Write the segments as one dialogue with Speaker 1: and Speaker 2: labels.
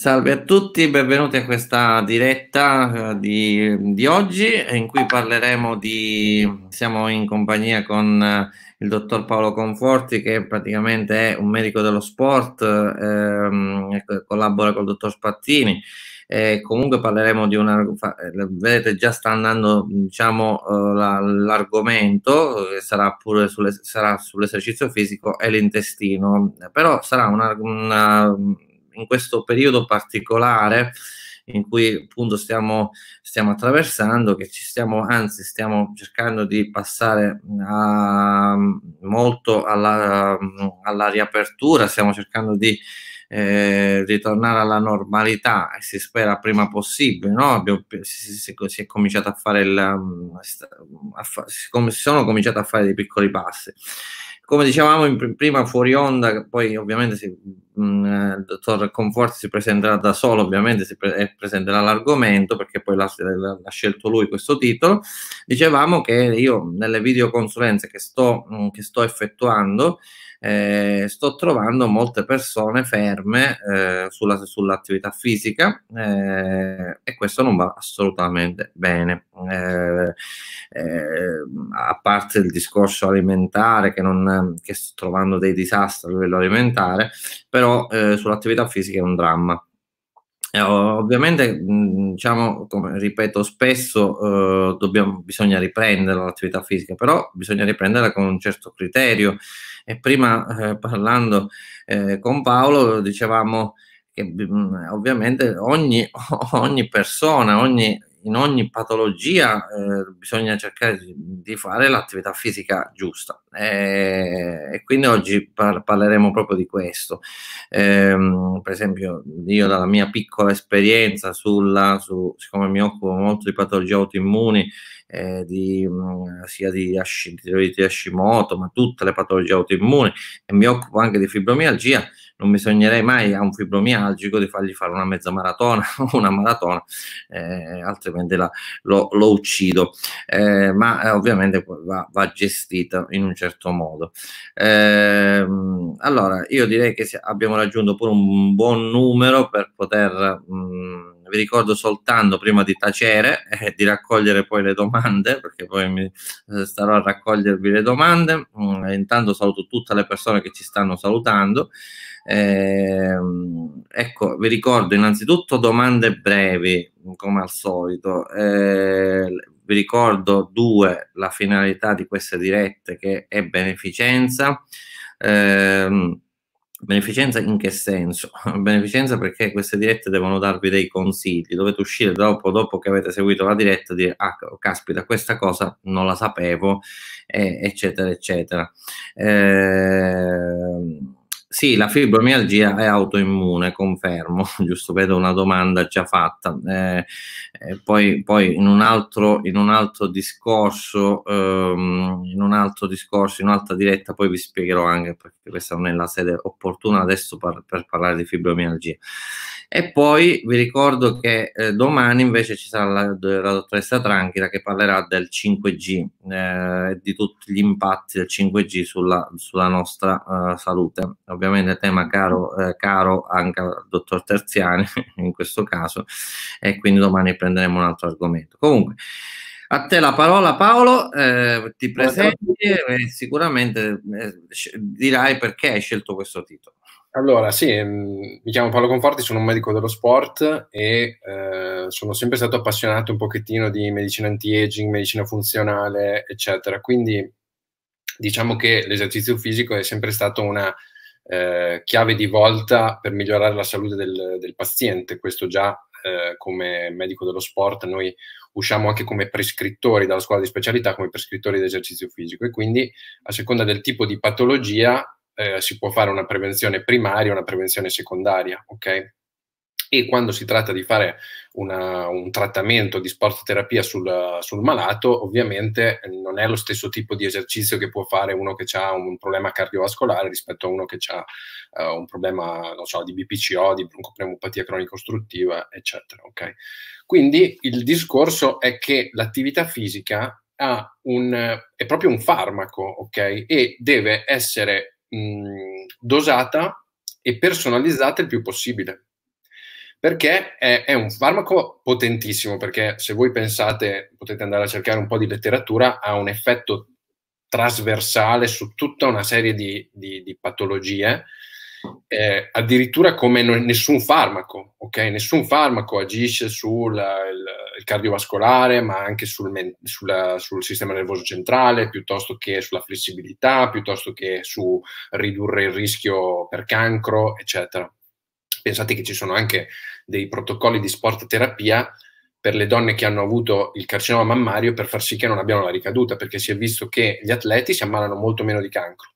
Speaker 1: Salve a tutti, benvenuti a questa diretta eh, di, di, oggi in cui parleremo di... siamo in compagnia con eh, il dottor Paolo Conforti che praticamente è un medico dello sport, ehm, collabora col dottor Spattini eh, comunque parleremo di una... Eh, vedete già sta andando diciamo l'argomento che sarà pure sulle, sarà sull'esercizio fisico e l'intestino, però sarà una, una in questo periodo particolare in cui appunto stiamo, stiamo attraversando, che ci stiamo, anzi stiamo cercando di passare mm, a, mm, molto alla, mm, alla riapertura, stiamo cercando di eh, ritornare alla normalità e si spera prima possibile. No? Abbiamo, si, si, si, è cominciato a fare il a, fa, si sono cominciati a fare dei piccoli passi come dicevamo prima fuori onda, poi ovviamente si, mh, mm, eh, il dottor Conforti si presenterà da solo, ovviamente si pre- presenterà l'argomento perché poi l'ha, l'ha, scelto lui questo titolo, dicevamo che io nelle videoconsulenze che sto, mh, mm, che sto effettuando eh, sto trovando molte persone ferme eh, sulla, sull'attività fisica eh, e questo non va assolutamente bene. Eh, eh, a parte il discorso alimentare che, non, che sto trovando dei disastri a livello alimentare, però eh, sull'attività fisica è un dramma. Eh, ovviamente, mm, diciamo, come ripeto spesso, eh, dobbiamo, bisogna riprendere l'attività fisica, però bisogna riprenderla con un certo criterio. E prima, eh, parlando eh, con Paolo, dicevamo che mm, ovviamente ogni, ogni persona, ogni in ogni patologia eh, bisogna cercare di fare l'attività fisica giusta eh, e quindi oggi par- parleremo proprio di questo. Eh, per esempio io dalla mia piccola esperienza sulla, su, siccome mi occupo molto di patologie autoimmuni, eh, di, mh, mm, sia di, Hash, di Hashimoto, ma tutte le patologie autoimmuni e mi occupo anche di fibromialgia, non mi mai a un fibromialgico di fargli fare una mezza maratona o una maratona, eh, altrimenti la, lo, lo, uccido. Eh, ma eh, ovviamente va, va gestita in un certo modo. Ehm, allora, io direi che abbiamo raggiunto pure un buon numero per poter... Mh, mm, vi ricordo soltanto prima di tacere e eh, di raccogliere poi le domande, perché poi mi, eh, starò a raccogliervi le domande. Mm, intanto saluto tutte le persone che ci stanno salutando. Eh, ecco, vi ricordo innanzitutto domande brevi, come al solito. Eh, vi ricordo due, la finalità di queste dirette che è beneficenza. Eh, beneficenza in che senso? beneficenza perché queste dirette devono darvi dei consigli, dovete uscire dopo, dopo che avete seguito la diretta e dire ah caspita questa cosa non la sapevo, eh, eccetera eccetera. Eh, sì, la fibromialgia è autoimmune, confermo, giusto, vedo una domanda già fatta. Eh, eh, poi, poi in, un altro, in, un altro, discorso, ehm, in un altro discorso, in un'altra diretta, poi vi spiegherò anche perché questa non è la sede opportuna adesso par per parlare di fibromialgia. E poi vi ricordo che eh, domani invece ci sarà la, la, dottoressa Tranchira che parlerà del 5G, eh, di tutti gli impatti del 5G sulla, sulla nostra eh, salute, ovviamente ovviamente tema caro, eh, caro anche al dottor Terziani in questo caso e quindi domani prenderemo un altro argomento. Comunque, a te la parola Paolo, eh, ti presenti e sicuramente eh, dirai perché hai scelto questo titolo.
Speaker 2: Allora, sì, ehm, mi chiamo Paolo Conforti, sono un medico dello sport e eh, sono sempre stato appassionato un pochettino di medicina anti-aging, medicina funzionale, eccetera. Quindi diciamo che l'esercizio fisico è sempre stato una eh, chiave di volta per migliorare la salute del, del paziente. Questo già eh, come medico dello sport noi usciamo anche come prescrittori dalla scuola di specialità, come prescrittori di esercizio fisico e quindi a seconda del tipo di patologia eh, si può fare una prevenzione primaria, una prevenzione secondaria, ok? e quando si tratta di fare una, un trattamento di sportterapia sul, sul, malato, ovviamente non è lo stesso tipo di esercizio che può fare uno che ha un problema cardiovascolare rispetto a uno che ha uh, eh, un problema non so, di BPCO, di broncopneumopatia cronico-ostruttiva, eccetera. Okay? Quindi il discorso è che l'attività fisica un, è proprio un farmaco, ok? E deve essere mh, mm, dosata e personalizzata il più possibile perché è, è, un farmaco potentissimo, perché se voi pensate, potete andare a cercare un po' di letteratura, ha un effetto trasversale su tutta una serie di, di, di patologie, eh, addirittura come non, nessun farmaco, ok? Nessun farmaco agisce sul il, il cardiovascolare, ma anche sul, men, sulla, sul, sistema nervoso centrale, piuttosto che sulla flessibilità, piuttosto che su ridurre il rischio per cancro, eccetera. Pensate che ci sono anche dei protocolli di sport terapia per le donne che hanno avuto il carcinoma mammario per far sì che non abbiano la ricaduta, perché si è visto che gli atleti si ammalano molto meno di cancro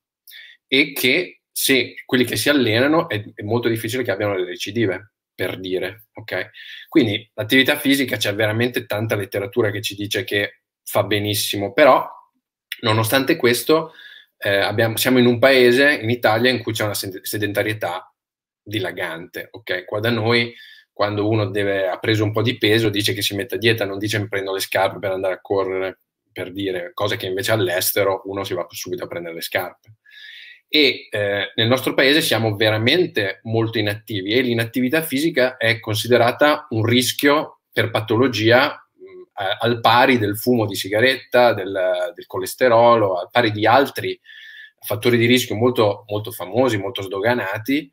Speaker 2: e che se quelli che si allenano è, è molto difficile che abbiano le recidive, per dire, ok? Quindi l'attività fisica c'è veramente tanta letteratura che ci dice che fa benissimo, però nonostante questo eh, abbiamo, siamo in un paese, in Italia, in cui c'è una sedentarietà dilagante, ok? Qua da noi quando uno deve, ha preso un po' di peso dice che si mette a dieta, non dice mi prendo le scarpe per andare a correre, per dire cose che invece all'estero uno si va subito a prendere le scarpe. E eh, nel nostro paese siamo veramente molto inattivi e l'inattività fisica è considerata un rischio per patologia mh, mm, al pari del fumo di sigaretta, del, del, colesterolo, al pari di altri fattori di rischio molto, molto famosi, molto sdoganati,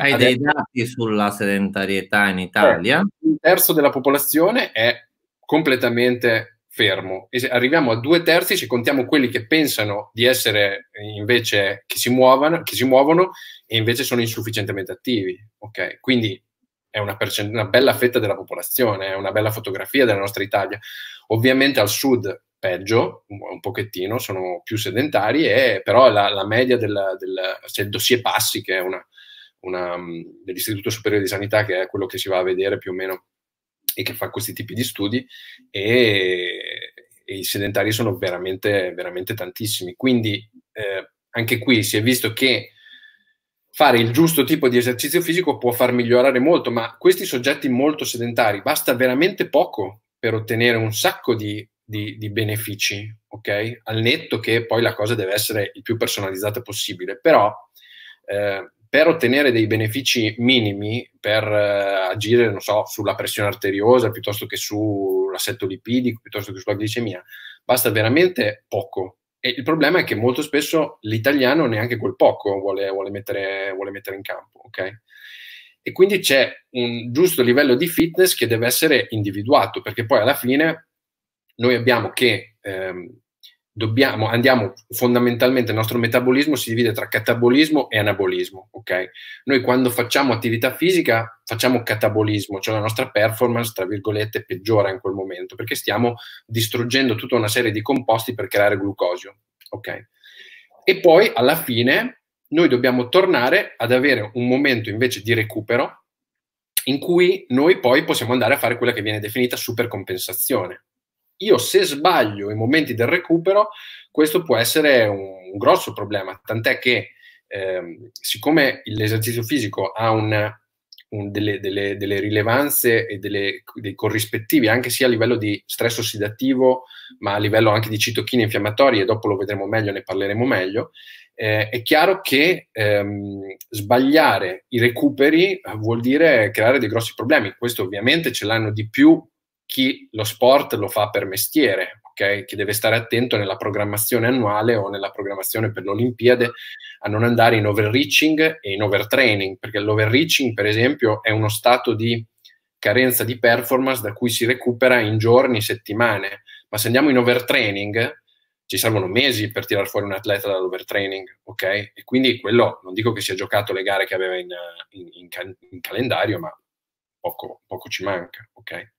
Speaker 2: hai dei dati sulla sedentarietà in eh, Italia? Eh, un terzo della popolazione è completamente fermo e arriviamo a due terzi se contiamo quelli che pensano di essere eh, invece che si, muovano, che si muovono e invece sono insufficientemente attivi. Okay? Quindi è una, una, bella fetta della popolazione, è una bella fotografia della nostra Italia. Ovviamente al sud peggio, un, pochettino, sono più sedentari, e, però la, la media del, del, c'è il dossier passi che è una una, mm, dell'Istituto Superiore di Sanità, che è quello che si va a vedere più o meno e che fa questi tipi di studi, e, e i sedentari sono veramente, veramente tantissimi. Quindi eh, anche qui si è visto che fare il giusto tipo di esercizio fisico può far migliorare molto, ma questi soggetti molto sedentari basta veramente poco per ottenere un sacco di, di, di benefici, ok? Al netto che poi la cosa deve essere il più personalizzata possibile, però eh, per ottenere dei benefici minimi, per eh, agire, non so, sulla pressione arteriosa, piuttosto che sull'assetto lipidico, piuttosto che sulla glicemia, basta veramente poco. E il problema è che molto spesso l'italiano neanche quel poco vuole, vuole, mettere, vuole mettere, in campo, ok? E quindi c'è un giusto livello di fitness che deve essere individuato, perché poi alla fine noi abbiamo che ehm, dobbiamo, andiamo fondamentalmente, il nostro metabolismo si divide tra catabolismo e anabolismo, ok? Noi quando facciamo attività fisica facciamo catabolismo, cioè la nostra performance, tra virgolette, peggiora in quel momento, perché stiamo distruggendo tutta una serie di composti per creare glucosio, ok? E poi alla fine noi dobbiamo tornare ad avere un momento invece di recupero in cui noi poi possiamo andare a fare quella che viene definita supercompensazione, io se sbaglio i momenti del recupero, questo può essere un, un grosso problema, tant'è che eh, siccome l'esercizio fisico ha un, un, delle, delle, delle, rilevanze e delle, dei corrispettivi anche sia a livello di stress ossidativo, ma a livello anche di citochine infiammatorie, dopo lo vedremo meglio, ne parleremo meglio, eh, è chiaro che ehm, sbagliare i recuperi eh, vuol dire creare dei grossi problemi. Questo ovviamente ce l'hanno di più chi lo sport lo fa per mestiere, okay? che deve stare attento nella programmazione annuale o nella programmazione per le Olimpiadi a non andare in overreaching e in overtraining, perché l'overreaching, per esempio, è uno stato di carenza di performance da cui si recupera in giorni, settimane. Ma se andiamo in overtraining, ci servono mesi per tirar fuori un atleta dall'overtraining, ok? E quindi quello, non dico che sia giocato le gare che aveva in, in, in, in calendario, ma poco, poco ci manca, ok?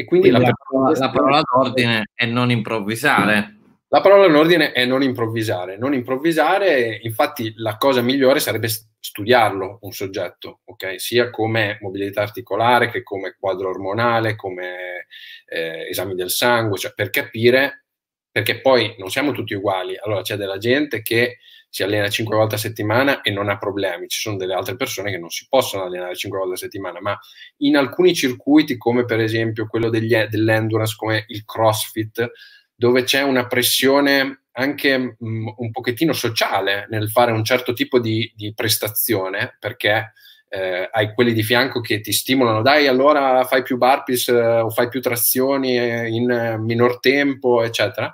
Speaker 2: E quindi, quindi la, parola, la parola d'ordine
Speaker 1: è non improvvisare.
Speaker 2: La parola d'ordine è non improvvisare. Non improvvisare, infatti, la cosa migliore sarebbe studiarlo un soggetto, okay? sia come mobilità articolare che come quadro ormonale, come eh, esami del sangue, cioè per capire, perché poi non siamo tutti uguali. Allora c'è della gente che si allena cinque volte a settimana e non ha problemi. Ci sono delle altre persone che non si possono allenare cinque volte a settimana, ma in alcuni circuiti, come per esempio quello degli, dell'endurance, come il CrossFit, dove c'è una pressione anche mh, mm, un pochettino sociale nel fare un certo tipo di, di prestazione, perché eh, hai quelli di fianco che ti stimolano, dai allora fai più burpees eh, o fai più trazioni eh, in eh, minor tempo, eccetera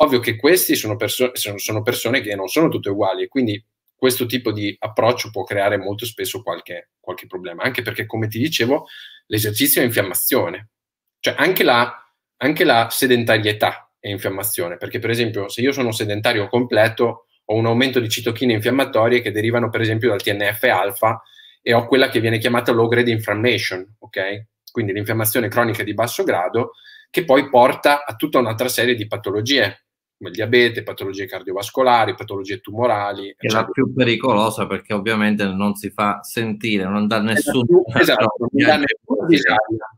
Speaker 2: Ovvio che queste sono, perso sono persone che non sono tutte uguali e quindi questo tipo di approccio può creare molto spesso qualche, qualche problema, anche perché, come ti dicevo, l'esercizio è infiammazione. Cioè, anche la, anche la sedentarietà è infiammazione, perché per esempio se io sono sedentario completo ho un aumento di citochine infiammatorie che derivano per esempio dal TNF alfa e ho quella che viene chiamata low grade inflammation, ok? Quindi l'infiammazione cronica di basso grado che poi porta a tutta un'altra serie di patologie, come il diabete, patologie cardiovascolari, patologie tumorali. È la
Speaker 1: più pericolosa perché ovviamente non si fa sentire,
Speaker 2: non dà nessun... Esatto, non dà nessuna visaglia.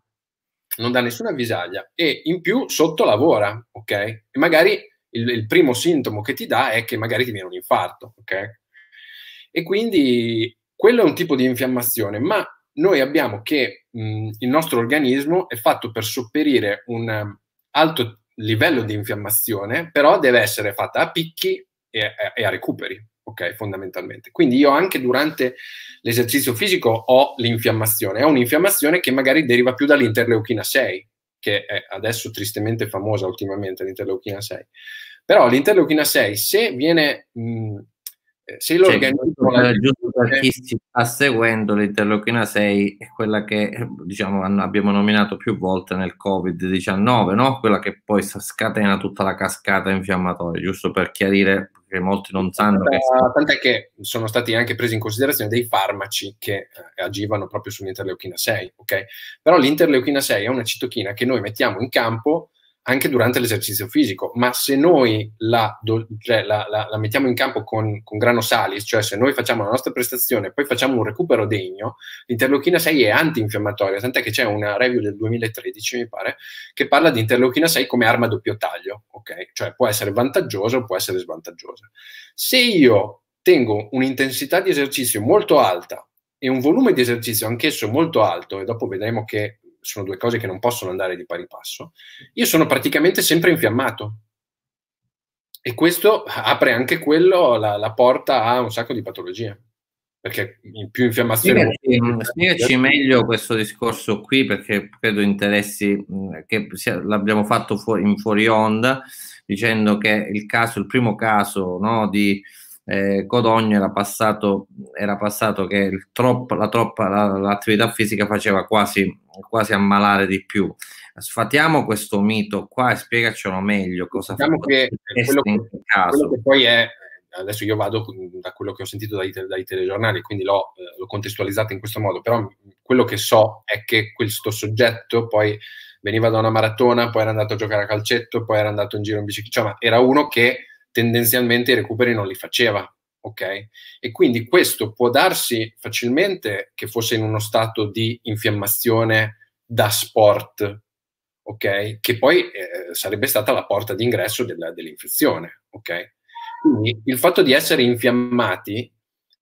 Speaker 2: Non dà nessuna visaglia e in più sottolavora, ok? E magari il, il, primo sintomo che ti dà è che magari ti viene un infarto, ok? E quindi quello è un tipo di infiammazione, ma noi abbiamo che mh, il nostro organismo è fatto per sopperire un um, alto livello di infiammazione, però deve essere fatta a picchi e, a, e a recuperi, ok, fondamentalmente. Quindi io anche durante l'esercizio fisico ho l'infiammazione, è un'infiammazione che magari deriva più dall'interleuchina 6, che è adesso tristemente famosa ultimamente, l'interleuchina 6. Però l'interleuchina 6, se viene mh, se lo cioè, giusto per chi si
Speaker 1: sta seguendo l'interleuchina 6 è quella che diciamo, abbiamo nominato più volte nel covid-19 no? quella che poi scatena tutta la cascata infiammatoria giusto per chiarire che molti non sanno tant'è che,
Speaker 2: tant'è che sono stati anche presi in considerazione dei farmaci che eh, agivano proprio sull'interleuchina 6 ok? però l'interleuchina 6 è una citochina che noi mettiamo in campo anche durante l'esercizio fisico, ma se noi la, cioè la, la, la mettiamo in campo con, con, grano salis, cioè se noi facciamo la nostra prestazione e poi facciamo un recupero degno, l'interleuchina 6 è antinfiammatoria, tant'è che c'è una review del 2013, mi pare, che parla di interleuchina 6 come arma a doppio taglio, ok? Cioè può essere vantaggiosa o può essere svantaggiosa. Se io tengo un'intensità di esercizio molto alta e un volume di esercizio anch'esso molto alto, e dopo vedremo che sono due cose che non possono andare di pari passo, io sono praticamente sempre infiammato. E questo apre anche quello la, la porta a un sacco di patologie perché in più infiammazione. Spiegaci,
Speaker 1: meglio questo discorso qui, perché credo interessi mm, che l'abbiamo fatto fuori, in fuori onda, dicendo che il caso, il primo caso no, di eh, Codogno era passato, era passato che troppo, la troppa, la, l'attività fisica faceva quasi, quasi ammalare di più. Sfatiamo questo mito qua e spiegacelo meglio cosa diciamo fa che quello, che, quello che
Speaker 2: poi è adesso io vado da quello che ho sentito dai, dai telegiornali, quindi l'ho, eh, l'ho, contestualizzato in questo modo, però quello che so è che questo soggetto poi veniva da una maratona, poi era andato a giocare a calcetto, poi era andato in giro in bicicletta, cioè, ma era uno che tendenzialmente i recuperi non li faceva. Ok? E quindi questo può darsi facilmente che fosse in uno stato di infiammazione da sport, ok? Che poi eh, sarebbe stata la porta d'ingresso della, dell'infezione, ok? Quindi il fatto di essere infiammati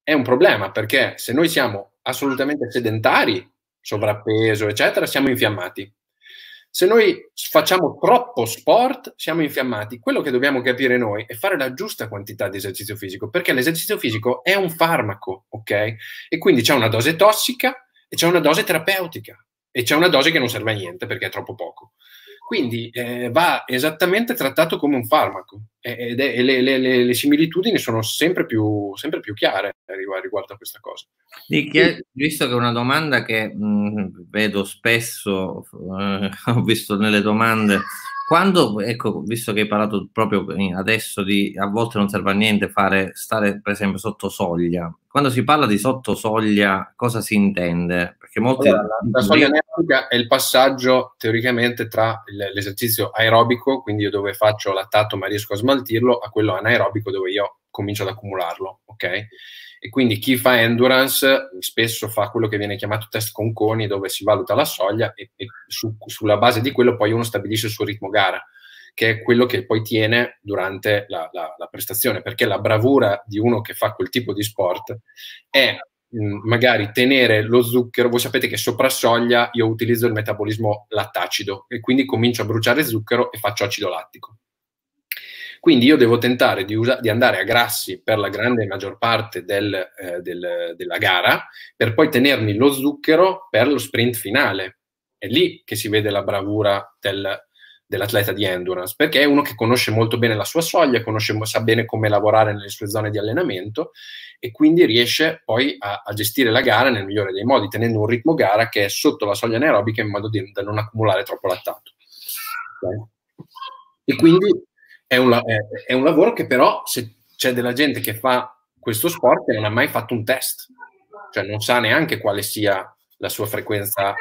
Speaker 2: è un problema perché se noi siamo assolutamente sedentari, sovrappeso, eccetera, siamo infiammati. Se noi facciamo troppo sport, siamo infiammati. Quello che dobbiamo capire noi è fare la giusta quantità di esercizio fisico, perché l'esercizio fisico è un farmaco, ok? E quindi c'è una dose tossica e c'è una dose terapeutica e c'è una dose che non serve a niente perché è troppo poco. Quindi eh, va esattamente trattato come un farmaco e, e le, le, le, le, similitudini sono sempre più, sempre più chiare riguardo, riguardo, a questa cosa.
Speaker 1: Sì, che, visto che è una domanda che mh, vedo spesso, eh, ho visto nelle domande, quando, ecco, visto che hai parlato proprio eh, adesso di a volte non serve a niente fare, stare per esempio sotto soglia, quando si parla di sottosoglia, cosa si intende? Perché molti... Allora, la, soglia
Speaker 2: anaerobica è il passaggio teoricamente tra l'esercizio aerobico, quindi io dove faccio l'attato ma riesco a smaltirlo, a quello anaerobico dove io comincio ad accumularlo, ok? E quindi chi fa endurance spesso fa quello che viene chiamato test con coni, dove si valuta la soglia e, e su, sulla base di quello poi uno stabilisce il suo ritmo gara che è quello che poi tiene durante la, la, la prestazione, perché la bravura di uno che fa quel tipo di sport è magari tenere lo zucchero, voi sapete che sopra soglia io utilizzo il metabolismo lattacido e quindi comincio a bruciare zucchero e faccio acido lattico. Quindi io devo tentare di, usa- di andare a grassi per la grande maggior parte del, eh, del, della gara, per poi tenermi lo zucchero per lo sprint finale. È lì che si vede la bravura del, dell'atleta di endurance, perché è uno che conosce molto bene la sua soglia, conosce, sa bene come lavorare nelle sue zone di allenamento e quindi riesce poi a, a gestire la gara nel migliore dei modi, tenendo un ritmo gara che è sotto la soglia anaerobica in modo di, da non accumulare troppo lattato. Okay. E quindi è un, è, è un lavoro che però se c'è della gente che fa questo sport e non ha mai fatto un test, cioè non sa neanche quale sia la sua frequenza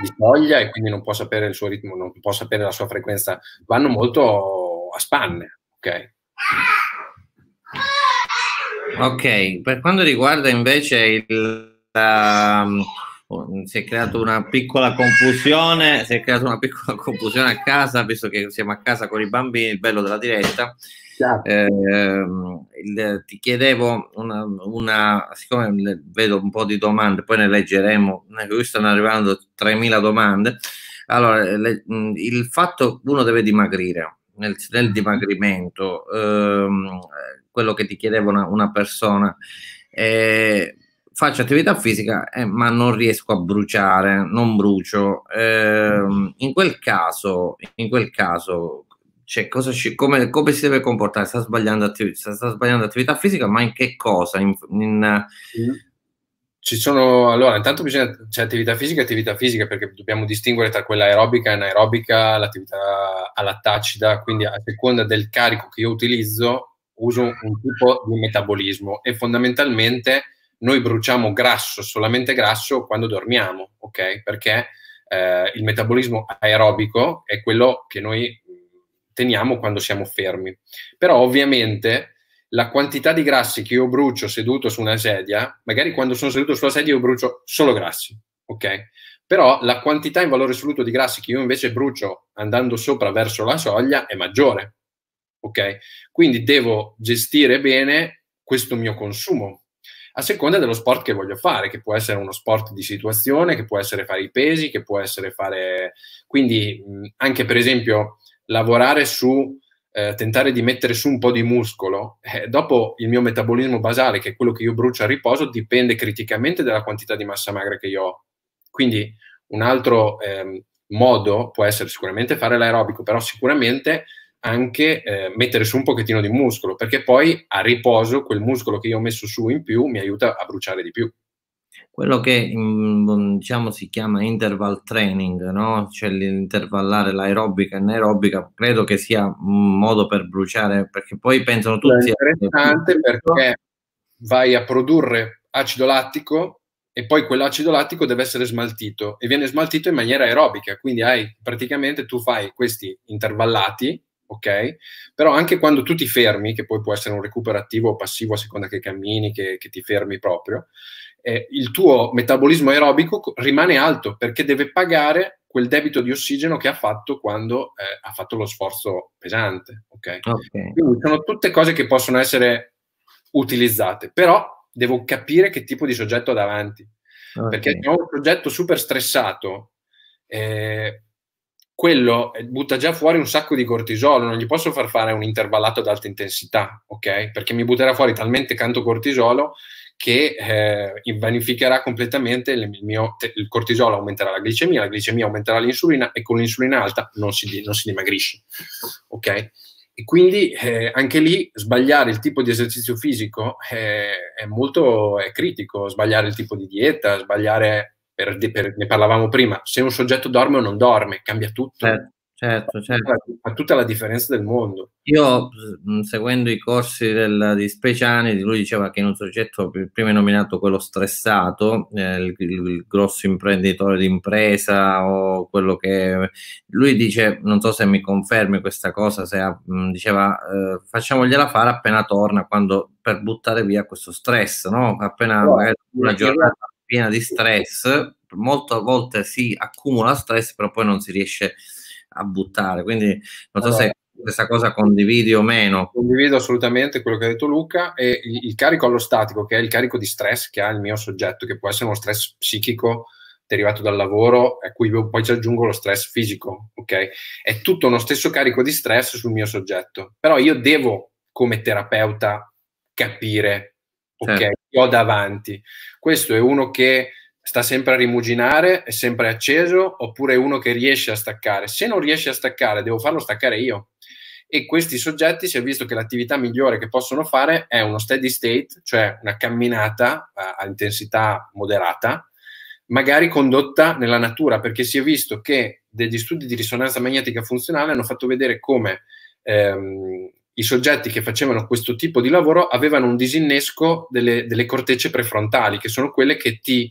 Speaker 2: di foglia e quindi non può sapere il suo ritmo, non può sapere la sua frequenza, vanno molto a spanne, ok?
Speaker 1: Ok, per quanto riguarda invece il, la, ehm, Oh, mm, si è creata una piccola confusione, si è creata una piccola confusione a casa, visto che siamo a casa con i bambini, il bello della diretta. Eh, il, ti chiedevo una, una, siccome vedo un po' di domande, poi ne leggeremo, qui stanno arrivando 3.000 domande. Allora, le, mm, il fatto uno deve dimagrire, nel, nel dimagrimento, ehm, quello che ti chiedeva una, una persona. Eh, faccio attività fisica eh, ma non riesco a bruciare, non brucio. Eh, in quel caso, in quel caso cioè, cosa ci, come, come, si deve comportare? Sta sbagliando, attiv- sta,
Speaker 2: sta sbagliando attività fisica, ma in che cosa? In, in, mm. ci sono, allora, intanto bisogna, c'è attività fisica e attività fisica, perché dobbiamo distinguere tra quella aerobica e anaerobica, l'attività all'attacida, quindi a seconda del carico che io utilizzo, uso un tipo di metabolismo e fondamentalmente noi bruciamo grasso, solamente grasso, quando dormiamo, ok? Perché eh, il metabolismo aerobico è quello che noi mm, teniamo quando siamo fermi. Però ovviamente la quantità di grassi che io brucio seduto su una sedia, magari quando sono seduto sulla sedia io brucio solo grassi, ok? Però la quantità in valore assoluto di grassi che io invece brucio andando sopra verso la soglia è maggiore, ok? Quindi devo gestire bene questo mio consumo, a seconda dello sport che voglio fare, che può essere uno sport di situazione, che può essere fare i pesi, che può essere fare... Quindi mm, anche per esempio lavorare su, eh, tentare di mettere su un po' di muscolo, eh, dopo il mio metabolismo basale, che è quello che io brucio a riposo, dipende criticamente dalla quantità di massa magra che io ho. Quindi un altro eh, modo può essere sicuramente fare l'aerobico, però sicuramente anche eh, mettere su un pochettino di muscolo, perché poi a riposo quel muscolo che io ho messo su in più mi aiuta a bruciare di più. Quello
Speaker 1: che mm, diciamo si chiama interval training, no? cioè l'intervallare l'aerobica e l'anaerobica, credo che sia un modo per bruciare, perché poi pensano tutti... È interessante
Speaker 2: a... perché vai a produrre acido lattico e poi quell'acido lattico deve essere smaltito e viene smaltito in maniera aerobica, quindi hai praticamente tu fai questi intervallati ok? Però anche quando tu ti fermi, che poi può essere un recupero attivo o passivo a seconda che cammini, che, che ti fermi proprio, eh, il tuo metabolismo aerobico rimane alto perché deve pagare quel debito di ossigeno che ha fatto quando eh, ha fatto lo sforzo pesante, ok? okay. Quindi sono tutte cose che possono essere utilizzate, però devo capire che tipo di soggetto ho davanti. Okay. Perché se ho un soggetto super stressato, eh, quello eh, butta già fuori un sacco di cortisolo, non gli posso far fare un intervallato ad alta intensità, ok? Perché mi butterà fuori talmente tanto cortisolo che eh, invanificherà completamente il, mio, il cortisolo, aumenterà la glicemia, la glicemia aumenterà l'insulina e con l'insulina alta non si, non si dimagrisce, ok? E quindi eh, anche lì sbagliare il tipo di esercizio fisico è, eh, è molto è critico, sbagliare il tipo di dieta, sbagliare per, per, ne parlavamo prima, se un soggetto dorme o non dorme, cambia tutto. Certo, certo. certo. Fa tutta la differenza del mondo.
Speaker 1: Io, mm, seguendo i corsi del, di Speciani, lui diceva che in un soggetto, prima è nominato quello stressato, eh, il, il, grosso imprenditore d'impresa o quello che... Lui dice, non so se mi confermi questa cosa, se ha, mm, diceva eh, facciamogliela fare appena torna, quando, per buttare via questo stress, no? appena no, una giornata piena di stress, molte volte si accumula stress, però poi non si riesce a buttare. Quindi non so allora, se questa cosa condividi o meno.
Speaker 2: Condivido assolutamente quello che ha detto Luca e il, il carico statico che è il carico di stress che ha il mio soggetto, che può essere uno stress psichico derivato dal lavoro, a cui poi ci aggiungo lo stress fisico, ok? È tutto uno stesso carico di stress sul mio soggetto, però io devo come terapeuta capire ok, certo. che ho davanti. Questo è uno che sta sempre a rimuginare, è sempre acceso, oppure è uno che riesce a staccare. Se non riesce a staccare, devo farlo staccare io. E questi soggetti si è visto che l'attività migliore che possono fare è uno steady state, cioè una camminata a, a intensità moderata, magari condotta nella natura, perché si è visto che degli studi di risonanza magnetica funzionale hanno fatto vedere come ehm, i soggetti che facevano questo tipo di lavoro avevano un disinnesco delle, delle cortecce prefrontali, che sono quelle che ti...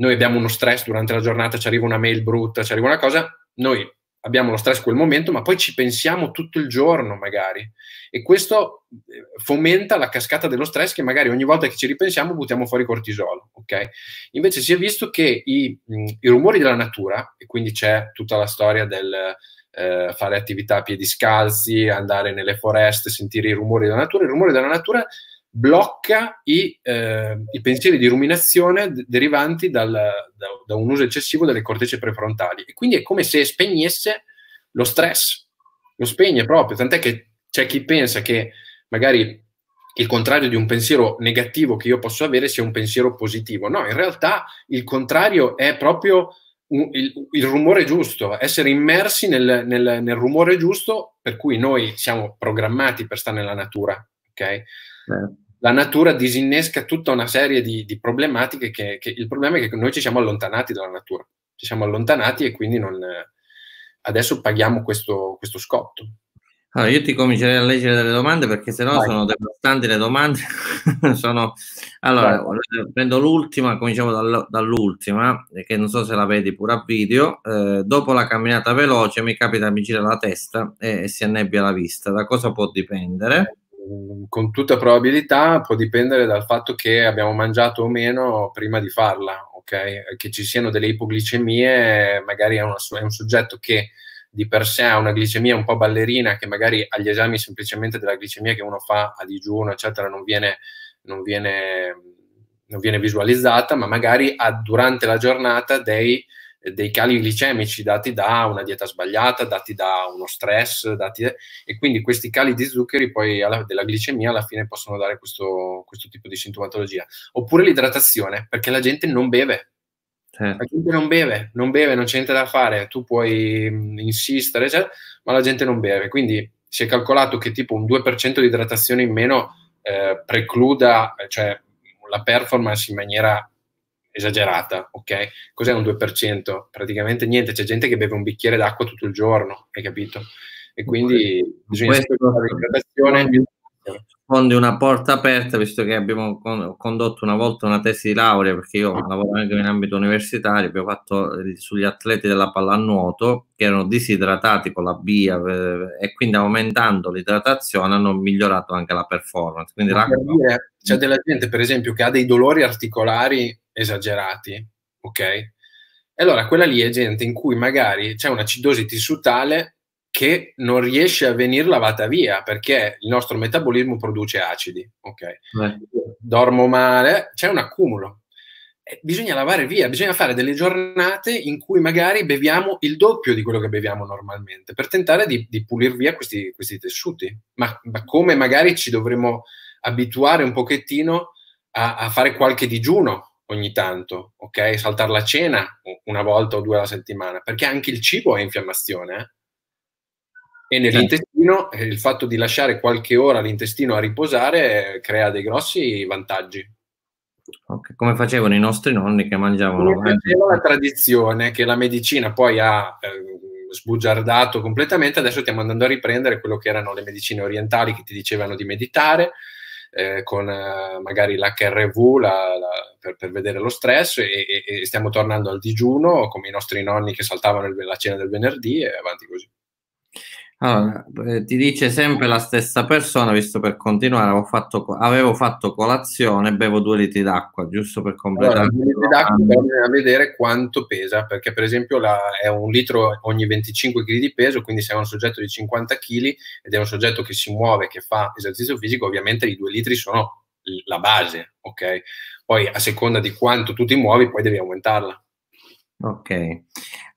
Speaker 2: Noi abbiamo uno stress durante la giornata, ci arriva una mail brutta, ci arriva una cosa, noi abbiamo lo stress quel momento, ma poi ci pensiamo tutto il giorno magari. E questo eh, fomenta la cascata dello stress che magari ogni volta che ci ripensiamo buttiamo fuori cortisolo. Okay? Invece si è visto che i, mm, i rumori della natura, e quindi c'è tutta la storia del eh, fare attività a piedi scalzi, andare nelle foreste, sentire i rumori della natura. Il rumore della natura blocca i, eh, i pensieri di ruminazione derivanti dal, da, da, un uso eccessivo delle cortecce prefrontali. E quindi è come se spegnesse lo stress, lo spegne proprio, tant'è che c'è chi pensa che magari il contrario di un pensiero negativo che io posso avere sia un pensiero positivo. No, in realtà il contrario è proprio il, il, rumore giusto, essere immersi nel, nel, nel, rumore giusto per cui noi siamo programmati per stare nella natura. Okay? Certo. La natura disinnesca tutta una serie di, di problematiche che, che, il problema è che noi ci siamo allontanati dalla natura, ci siamo allontanati e quindi non, eh, adesso paghiamo questo, questo scotto.
Speaker 1: Allora, io ti comincerei a leggere delle domande perché sennò Vai. sono devastanti le domande. sono... Allora, Vai. prendo l'ultima, cominciamo dal, dall'ultima, eh, che non so se la vedi pure a video. Eh, dopo la camminata veloce mi capita,
Speaker 2: mi gira la testa e, e si annebbia la vista. Da cosa può dipendere? Mm, con tutta probabilità può dipendere dal fatto che abbiamo mangiato o meno prima di farla, ok? Che ci siano delle ipoglicemie, magari è, una, è un soggetto che di per sé ha una glicemia un po' ballerina che magari agli esami semplicemente della glicemia che uno fa a digiuno, eccetera, non viene, non viene, non viene visualizzata, ma magari ha durante la giornata dei, dei cali glicemici dati da una dieta sbagliata, dati da uno stress, dati, e quindi questi cali di zuccheri poi alla, della glicemia alla fine possono dare questo, questo tipo di sintomatologia. Oppure l'idratazione, perché la gente non beve, Certo. La gente non beve, non beve, non c'è niente da fare, tu puoi insistere, eccetera, ma la gente non beve. Quindi si è calcolato che tipo un 2% di idratazione in meno eh, precluda cioè, la performance in maniera esagerata, ok? Cos'è un 2%? Praticamente niente, c'è gente che beve un bicchiere d'acqua tutto il giorno, hai capito? E quindi questo, bisogna questo, studiare l'idratazione sfondi
Speaker 1: una porta aperta, visto che abbiamo con, condotto una volta una tesi di laurea, perché io ah. lavoro anche in ambito universitario, abbiamo fatto eh, sugli atleti della pallanuoto che erano disidratati con la BIA eh, e quindi aumentando l'idratazione hanno migliorato anche la performance. Quindi la...
Speaker 2: Dire, c'è della gente, per esempio, che ha dei dolori articolari esagerati, ok? E allora quella lì è gente in cui magari c'è un'acidosi cidosi tissutale che non riesce a venire lavata via perché il nostro metabolismo produce acidi. Ok, eh. dormo male, c'è un accumulo. Eh, bisogna lavare via, bisogna fare delle giornate in cui magari beviamo il doppio di quello che beviamo normalmente per tentare di, di pulire via questi, questi tessuti. Ma, ma, come magari ci dovremmo abituare un pochettino a, a fare qualche digiuno ogni tanto, ok? Saltare la cena una volta o due alla settimana, perché anche il cibo è infiammazione. Eh? e nell'intestino eh, il fatto di lasciare qualche ora l'intestino a riposare eh, crea dei grossi vantaggi.
Speaker 1: Okay. Come facevano i nostri nonni che mangiavano. Come
Speaker 2: faceva la tradizione che la medicina poi ha eh, sbugiardato completamente, adesso stiamo andando a riprendere quello che erano le medicine orientali che ti dicevano di meditare, eh, con eh, magari l'HRV la, la, per, per, vedere lo stress e, e, e stiamo tornando al digiuno come i nostri nonni che saltavano il, la cena del venerdì e avanti così.
Speaker 1: Allora, eh, ti dice sempre la stessa persona, visto per continuare, avevo fatto, avevo fatto colazione, bevo due litri d'acqua, giusto per completare. Allora, due
Speaker 2: litri d'acqua ah. bisogna vedere quanto pesa, perché per esempio la, è un litro ogni 25 kg di peso, quindi se è un soggetto di 50 kg ed è un soggetto che si muove, che fa esercizio fisico, ovviamente i due litri sono la base, ok? Poi a seconda di quanto tu ti muovi, poi devi aumentarla.
Speaker 1: Ok,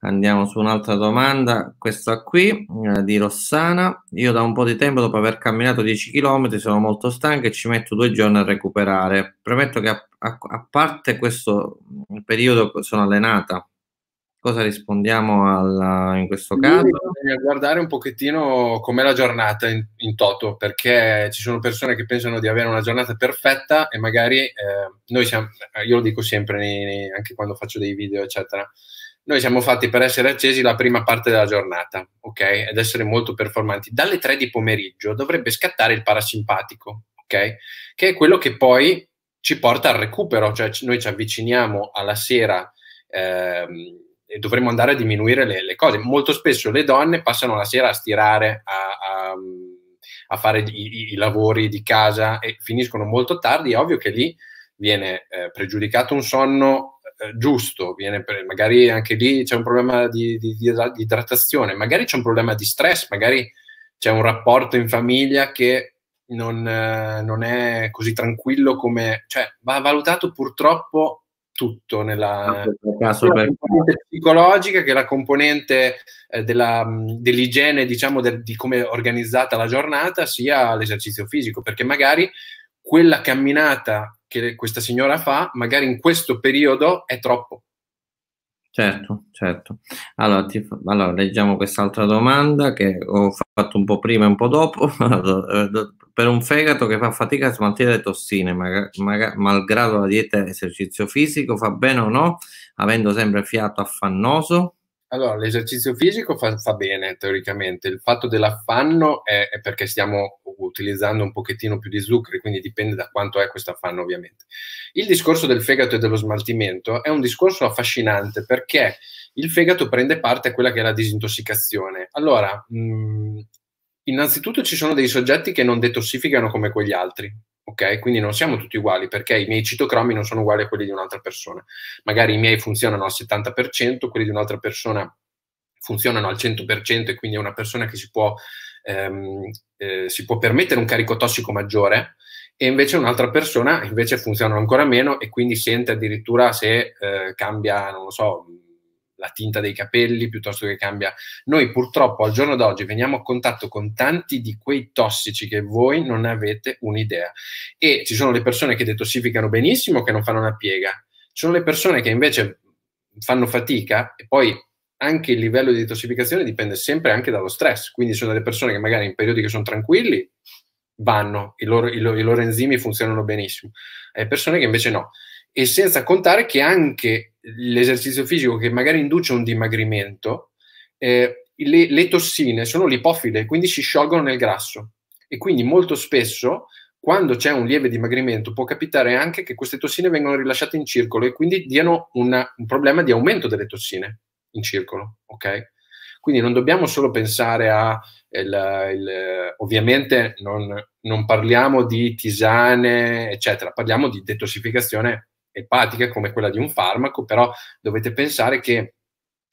Speaker 1: andiamo su un'altra domanda, questa qui eh, di Rossana. Io da un po' di tempo dopo aver camminato 10 km sono molto stanca e ci metto due giorni a recuperare. Premetto che a, a, a parte questo mm, periodo sono allenata, Cosa rispondiamo alla, in questo caso?
Speaker 2: Bisogna guardare un pochettino com'è la giornata in, in, toto, perché ci sono persone che pensano di avere una giornata perfetta e magari eh, noi siamo, eh, io lo dico sempre nei, nei, anche quando faccio dei video, eccetera, noi siamo fatti per essere accesi la prima parte della giornata, ok? Ed essere molto performanti. Dalle 3 di pomeriggio dovrebbe scattare il parasimpatico, ok? Che è quello che poi ci porta al recupero, cioè noi ci avviciniamo alla sera. Ehm, dovremmo andare a diminuire le, le, cose. Molto spesso le donne passano la sera a stirare, a, a, a fare i, i, lavori di casa e finiscono molto tardi. È ovvio che lì viene eh, pregiudicato un sonno eh, giusto, viene, magari anche lì c'è un problema di, di, di, di idratazione, magari c'è un problema di stress, magari c'è un rapporto in famiglia che non, eh, non, è così tranquillo come, cioè va valutato purtroppo tutto nella caso per... psicologica che è la componente eh, della, dell'igiene diciamo del, di come è organizzata la giornata sia l'esercizio fisico perché magari quella camminata che questa signora fa magari in questo periodo è troppo
Speaker 1: certo certo allora, ti, allora leggiamo quest'altra domanda che ho fatto un po' prima e un po' dopo per un fegato che fa fatica a smaltire le tossine, maga, maga, malgrado la dieta e l'esercizio fisico, fa bene o no, avendo sempre fiato affannoso?
Speaker 2: Allora, l'esercizio fisico fa, fa bene teoricamente, il fatto dell'affanno è, è, perché stiamo utilizzando un pochettino più di zuccheri, quindi dipende da quanto è questo affanno ovviamente. Il discorso del fegato e dello smaltimento è un discorso affascinante perché il fegato prende parte a quella che è la disintossicazione. Allora, mh, mhmm, Innanzitutto ci sono dei soggetti che non detossificano come quegli altri, ok? Quindi non siamo tutti uguali perché i miei citocromi non sono uguali a quelli di un'altra persona. Magari i miei funzionano al 70%, quelli di un'altra persona funzionano al 100% e quindi è una persona che si può, ehm, eh, si può permettere un carico tossico maggiore e invece un'altra persona invece funziona ancora meno e quindi sente addirittura se eh, cambia, non lo so, la tinta dei capelli piuttosto che cambia. Noi purtroppo al giorno d'oggi veniamo a contatto con tanti di quei tossici che voi non avete un'idea. E ci sono le persone che detossificano benissimo, che non fanno una piega. Ci sono le persone che invece fanno fatica e poi anche il livello di detossificazione dipende sempre anche dallo stress. Quindi sono delle persone che magari in periodi che sono tranquilli vanno, i loro, i loro, i loro enzimi funzionano benissimo. E persone che invece no. E senza contare che anche l'esercizio fisico che magari induce un dimagrimento, eh, le, le, tossine sono lipofile, quindi si sciolgono nel grasso. E quindi molto spesso, quando c'è un lieve dimagrimento, può capitare anche che queste tossine vengano rilasciate in circolo e quindi diano una, un problema di aumento delle tossine in circolo. Okay? Quindi non dobbiamo solo pensare a... Il, eh, il, ovviamente non, non parliamo di tisane, eccetera, parliamo di detossificazione epatica come quella di un farmaco, però dovete pensare che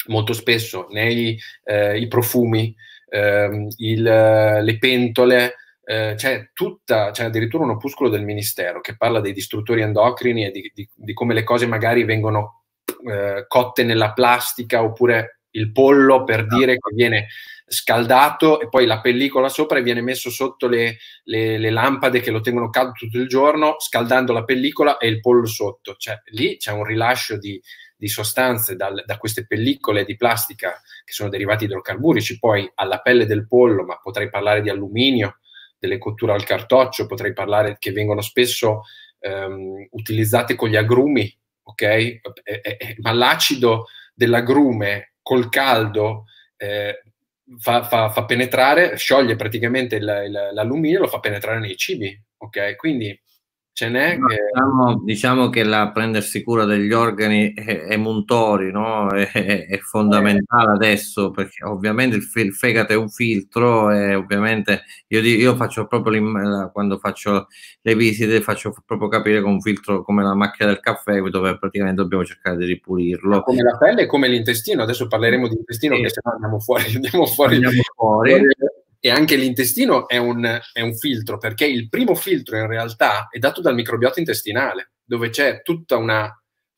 Speaker 2: molto spesso nei eh, profumi, ehm, eh, il, le pentole, eh, c'è, tutta, c'è addirittura un opuscolo del Ministero che parla dei distruttori endocrini e di, di, di come le cose magari vengono eh, cotte nella plastica oppure il pollo per esatto. dire che viene scaldato e poi la pellicola sopra e viene messo sotto le, le, le, lampade che lo tengono caldo tutto il giorno, scaldando la pellicola e il pollo sotto. Cioè, lì c'è un rilascio di, di sostanze dal, da queste pellicole di plastica che sono derivati idrocarburici, poi alla pelle del pollo, ma potrei parlare di alluminio, delle cotture al cartoccio, potrei parlare che vengono spesso ehm, utilizzate con gli agrumi, ok? E, e, ma l'acido dell'agrume col caldo... Eh, fa, fa, fa penetrare, scioglie praticamente l'alluminio e lo fa penetrare nei cibi, ok? Quindi
Speaker 1: Ce n'è che... Diciamo, diciamo, che la prendersi cura degli organi e, e muntori no? è, è, fondamentale adesso perché ovviamente il, il, fegato è un filtro e ovviamente io, io faccio proprio quando faccio le visite faccio proprio capire con un filtro come la macchina del caffè dove praticamente dobbiamo cercare di ripulirlo. Ma ah,
Speaker 2: come la pelle e come l'intestino, adesso parleremo di intestino sì. che se no andiamo fuori. Andiamo fuori. Andiamo fuori. fuori e anche l'intestino è un, è un filtro, perché il primo filtro in realtà è dato dal microbiota intestinale, dove c'è tutta una,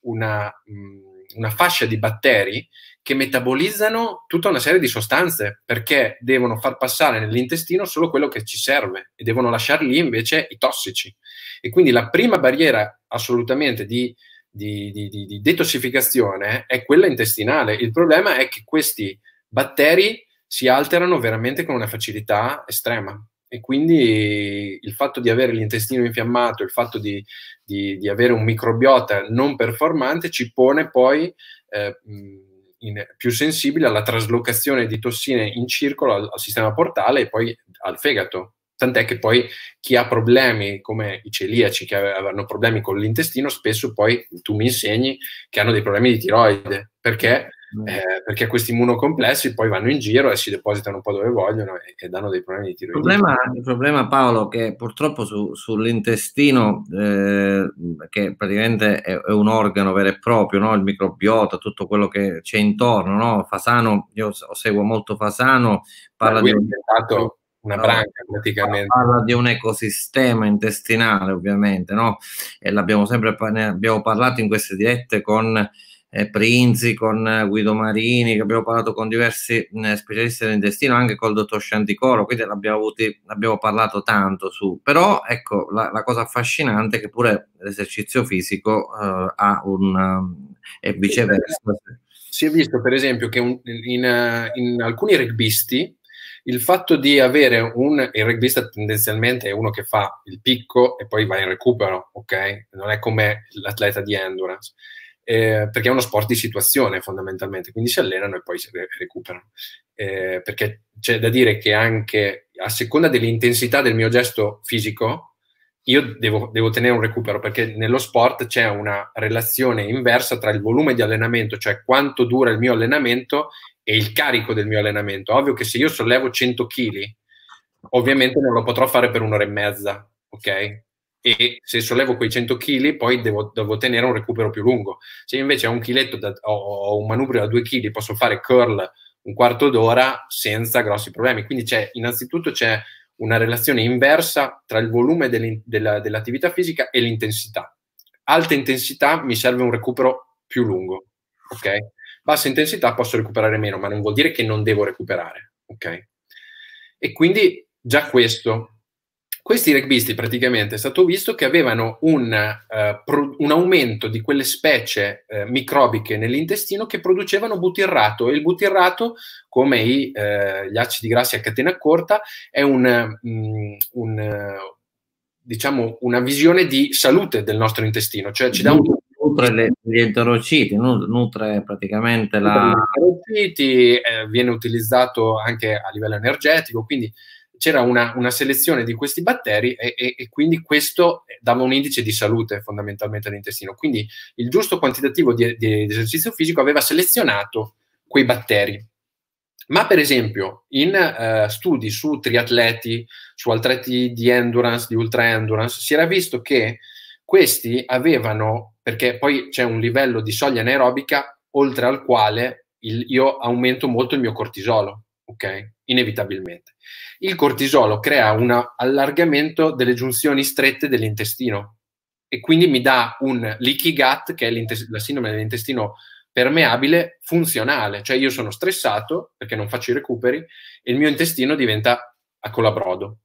Speaker 2: una, mm, una, fascia di batteri che metabolizzano tutta una serie di sostanze, perché devono far passare nell'intestino solo quello che ci serve e devono lasciar lì invece i tossici. E quindi la prima barriera assolutamente di, di, di, di detossificazione è quella intestinale. Il problema è che questi batteri si alterano veramente con una facilità estrema. E quindi il fatto di avere l'intestino infiammato, il fatto di, di, di, avere un microbiota non performante ci pone poi eh, in, più sensibili alla traslocazione di tossine in circolo al, al sistema portale e poi al fegato, tant'è che poi chi ha problemi come i celiaci che hanno problemi con l'intestino spesso poi tu mi insegni che hanno dei problemi di tiroide perché Mm. eh, perché questi immunocomplessi poi vanno in giro e si depositano un po' dove vogliono e, e danno dei problemi di tiroide. Il problema,
Speaker 1: il problema Paolo è che purtroppo su, sull'intestino, eh, che praticamente è, è, un organo vero e proprio, no? il microbiota, tutto quello che c'è intorno, no? Fasano, io seguo molto Fasano,
Speaker 2: parla di... Un... una branca
Speaker 1: praticamente. Parla di un ecosistema intestinale ovviamente, no? E l'abbiamo sempre ne abbiamo parlato in queste dirette con eh, Prinzi, con eh, Guido Marini, che abbiamo parlato con diversi eh, specialisti dell'intestino, anche col dottor Scianticoro, quindi abbiamo, avuti, abbiamo parlato tanto su. Però ecco, la, la
Speaker 2: cosa affascinante è che
Speaker 1: pure l'esercizio fisico eh, ha un... Eh, e viceversa. Eh,
Speaker 2: si è visto per esempio che un, in, in alcuni rugbisti il fatto di avere un il rugbista tendenzialmente è uno che fa il picco e poi va in recupero, ok? Non è come l'atleta di endurance eh, perché è uno sport di situazione fondamentalmente, quindi si allenano e poi si recuperano. Eh, perché c'è da dire che anche a seconda dell'intensità del mio gesto fisico, io devo, devo tenere un recupero perché nello sport c'è una relazione inversa tra il volume di allenamento, cioè quanto dura il mio allenamento e il carico del mio allenamento. Ovvio che se io sollevo 100 kg, ovviamente non lo potrò fare per un'ora e mezza, ok? e se sollevo quei 100 kg poi devo, devo, tenere un recupero più lungo. Se invece ho un chiletto o, un manubrio da 2 kg posso fare curl un quarto d'ora senza grossi problemi. Quindi c'è, innanzitutto c'è una relazione inversa tra il volume della, dell'attività fisica e l'intensità. Alta intensità mi serve un recupero più lungo, ok? Bassa intensità posso recuperare meno, ma non vuol dire che non devo recuperare, ok? E quindi già questo questi rugbyisti praticamente è stato visto che avevano un, eh, pro, un aumento di quelle specie eh, microbiche nell'intestino che producevano butirrato e il butirrato, come i, eh, gli acidi grassi a catena corta, è un, mh, mm, un, diciamo, una visione di salute del nostro intestino, cioè ci dà un nutre gli
Speaker 1: enterociti, nutre praticamente la...
Speaker 2: Gli enterociti, eh, viene utilizzato anche a livello energetico, quindi c'era una, una, selezione di questi batteri e, e, e, quindi questo dava un indice di salute fondamentalmente all'intestino. Quindi il giusto quantitativo di, di, esercizio fisico aveva selezionato quei batteri. Ma per esempio in eh, studi su triatleti, su atleti di endurance, di ultra endurance, si era visto che questi avevano, perché poi c'è un livello di soglia anaerobica oltre al quale il, io aumento molto il mio cortisolo, ok? inevitabilmente. Il cortisolo crea un allargamento delle giunzioni strette dell'intestino e quindi mi dà un leaky gut, che è la sindrome dell'intestino permeabile funzionale, cioè io sono stressato perché non faccio i recuperi e il mio intestino diventa a colabrodo.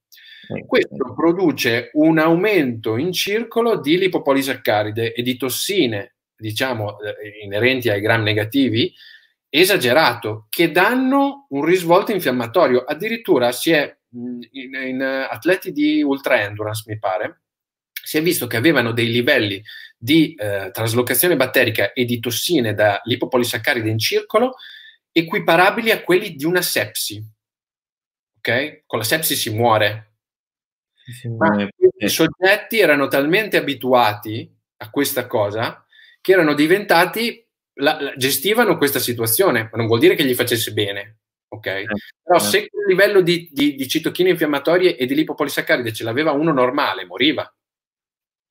Speaker 2: Eh, Questo produce un aumento in circolo di lipopolisaccaride e di tossine, diciamo, eh, inerenti ai gram negativi, esagerato che danno un risvolto infiammatorio. Addirittura si è mm, in, in atleti di ultra endurance, mi pare, si è visto che avevano dei livelli di eh, traslocazione batterica e di tossine da lipopolisaccaride in circolo equiparabili a quelli di una sepsi. Ok? Con la sepsi si muore.
Speaker 1: Si muore. i
Speaker 2: eh. soggetti erano talmente abituati a questa cosa che erano diventati la, la, gestivano questa situazione, non vuol dire che gli facesse bene, ok? Eh, Però eh. se il livello di, di, di, citochine infiammatorie e di lipopolisaccaride ce l'aveva uno normale, moriva.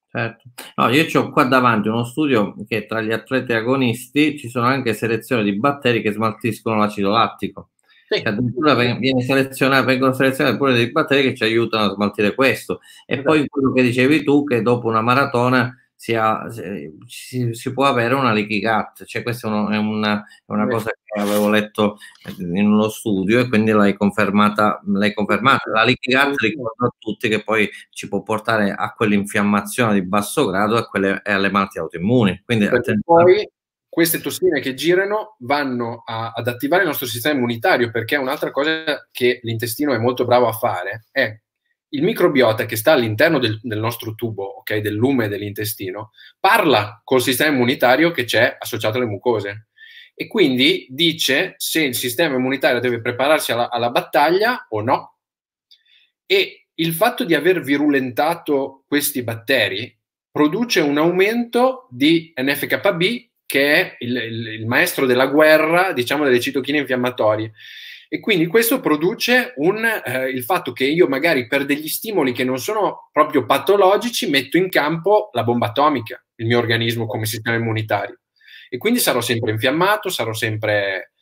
Speaker 1: Certo. No, io ho qua davanti uno studio che tra gli atleti agonisti ci sono anche selezioni di batteri che smaltiscono l'acido lattico. Sì. Addirittura vengono selezionati pure dei batteri che ci aiutano a smaltire questo. E esatto. poi quello che dicevi tu, che dopo una maratona sia, si, si, può avere una leaky gut, cioè questa è, uno, è una, è una cosa che avevo letto eh, in uno studio e quindi l'hai confermata, l'hai confermata. la leaky gut ricordo a tutti che poi ci può portare a quell'infiammazione di basso grado e, quelle, e alle malattie autoimmuni. Quindi
Speaker 2: poi queste tossine che girano vanno a, ad attivare il nostro sistema immunitario perché un'altra cosa che l'intestino è molto bravo a fare è il microbiota che sta all'interno del, del nostro tubo, okay, del lume dell'intestino, parla col sistema immunitario che c'è associato alle mucose e quindi dice se il sistema immunitario deve prepararsi alla, alla, battaglia o no. E il fatto di aver virulentato questi batteri produce un aumento di NFKB, che è il, il, il maestro della guerra, diciamo, delle citochine infiammatorie. E quindi questo produce un, eh, il fatto che io magari per degli stimoli che non sono proprio patologici metto in campo la bomba atomica, il mio organismo come sistema immunitario. E quindi sarò sempre infiammato, sarò sempre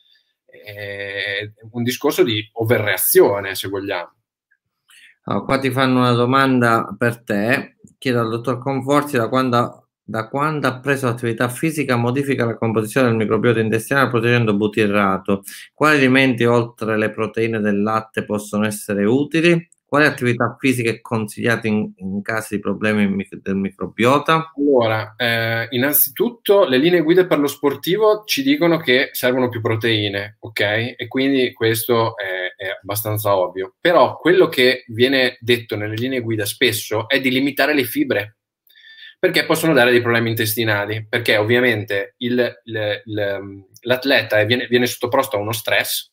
Speaker 2: eh, un discorso di overreazione, se vogliamo.
Speaker 1: Allora, qua ti fanno una domanda per te, chiedo al dottor Conforti da quando da quando ha preso l'attività fisica modifica la composizione del microbiota intestinale producendo butirrato. Quali alimenti oltre le proteine del latte possono essere utili? Quali attività fisiche consigliate in, in caso di problemi del microbiota?
Speaker 2: Allora, eh, innanzitutto le linee guida per lo sportivo ci dicono che servono più proteine, ok? E quindi questo è, è abbastanza ovvio. Però quello che viene detto nelle linee guida spesso è di limitare le fibre perché possono dare dei problemi intestinali, perché ovviamente il, il, il, mm, l'atleta viene, viene sottoposto a uno stress,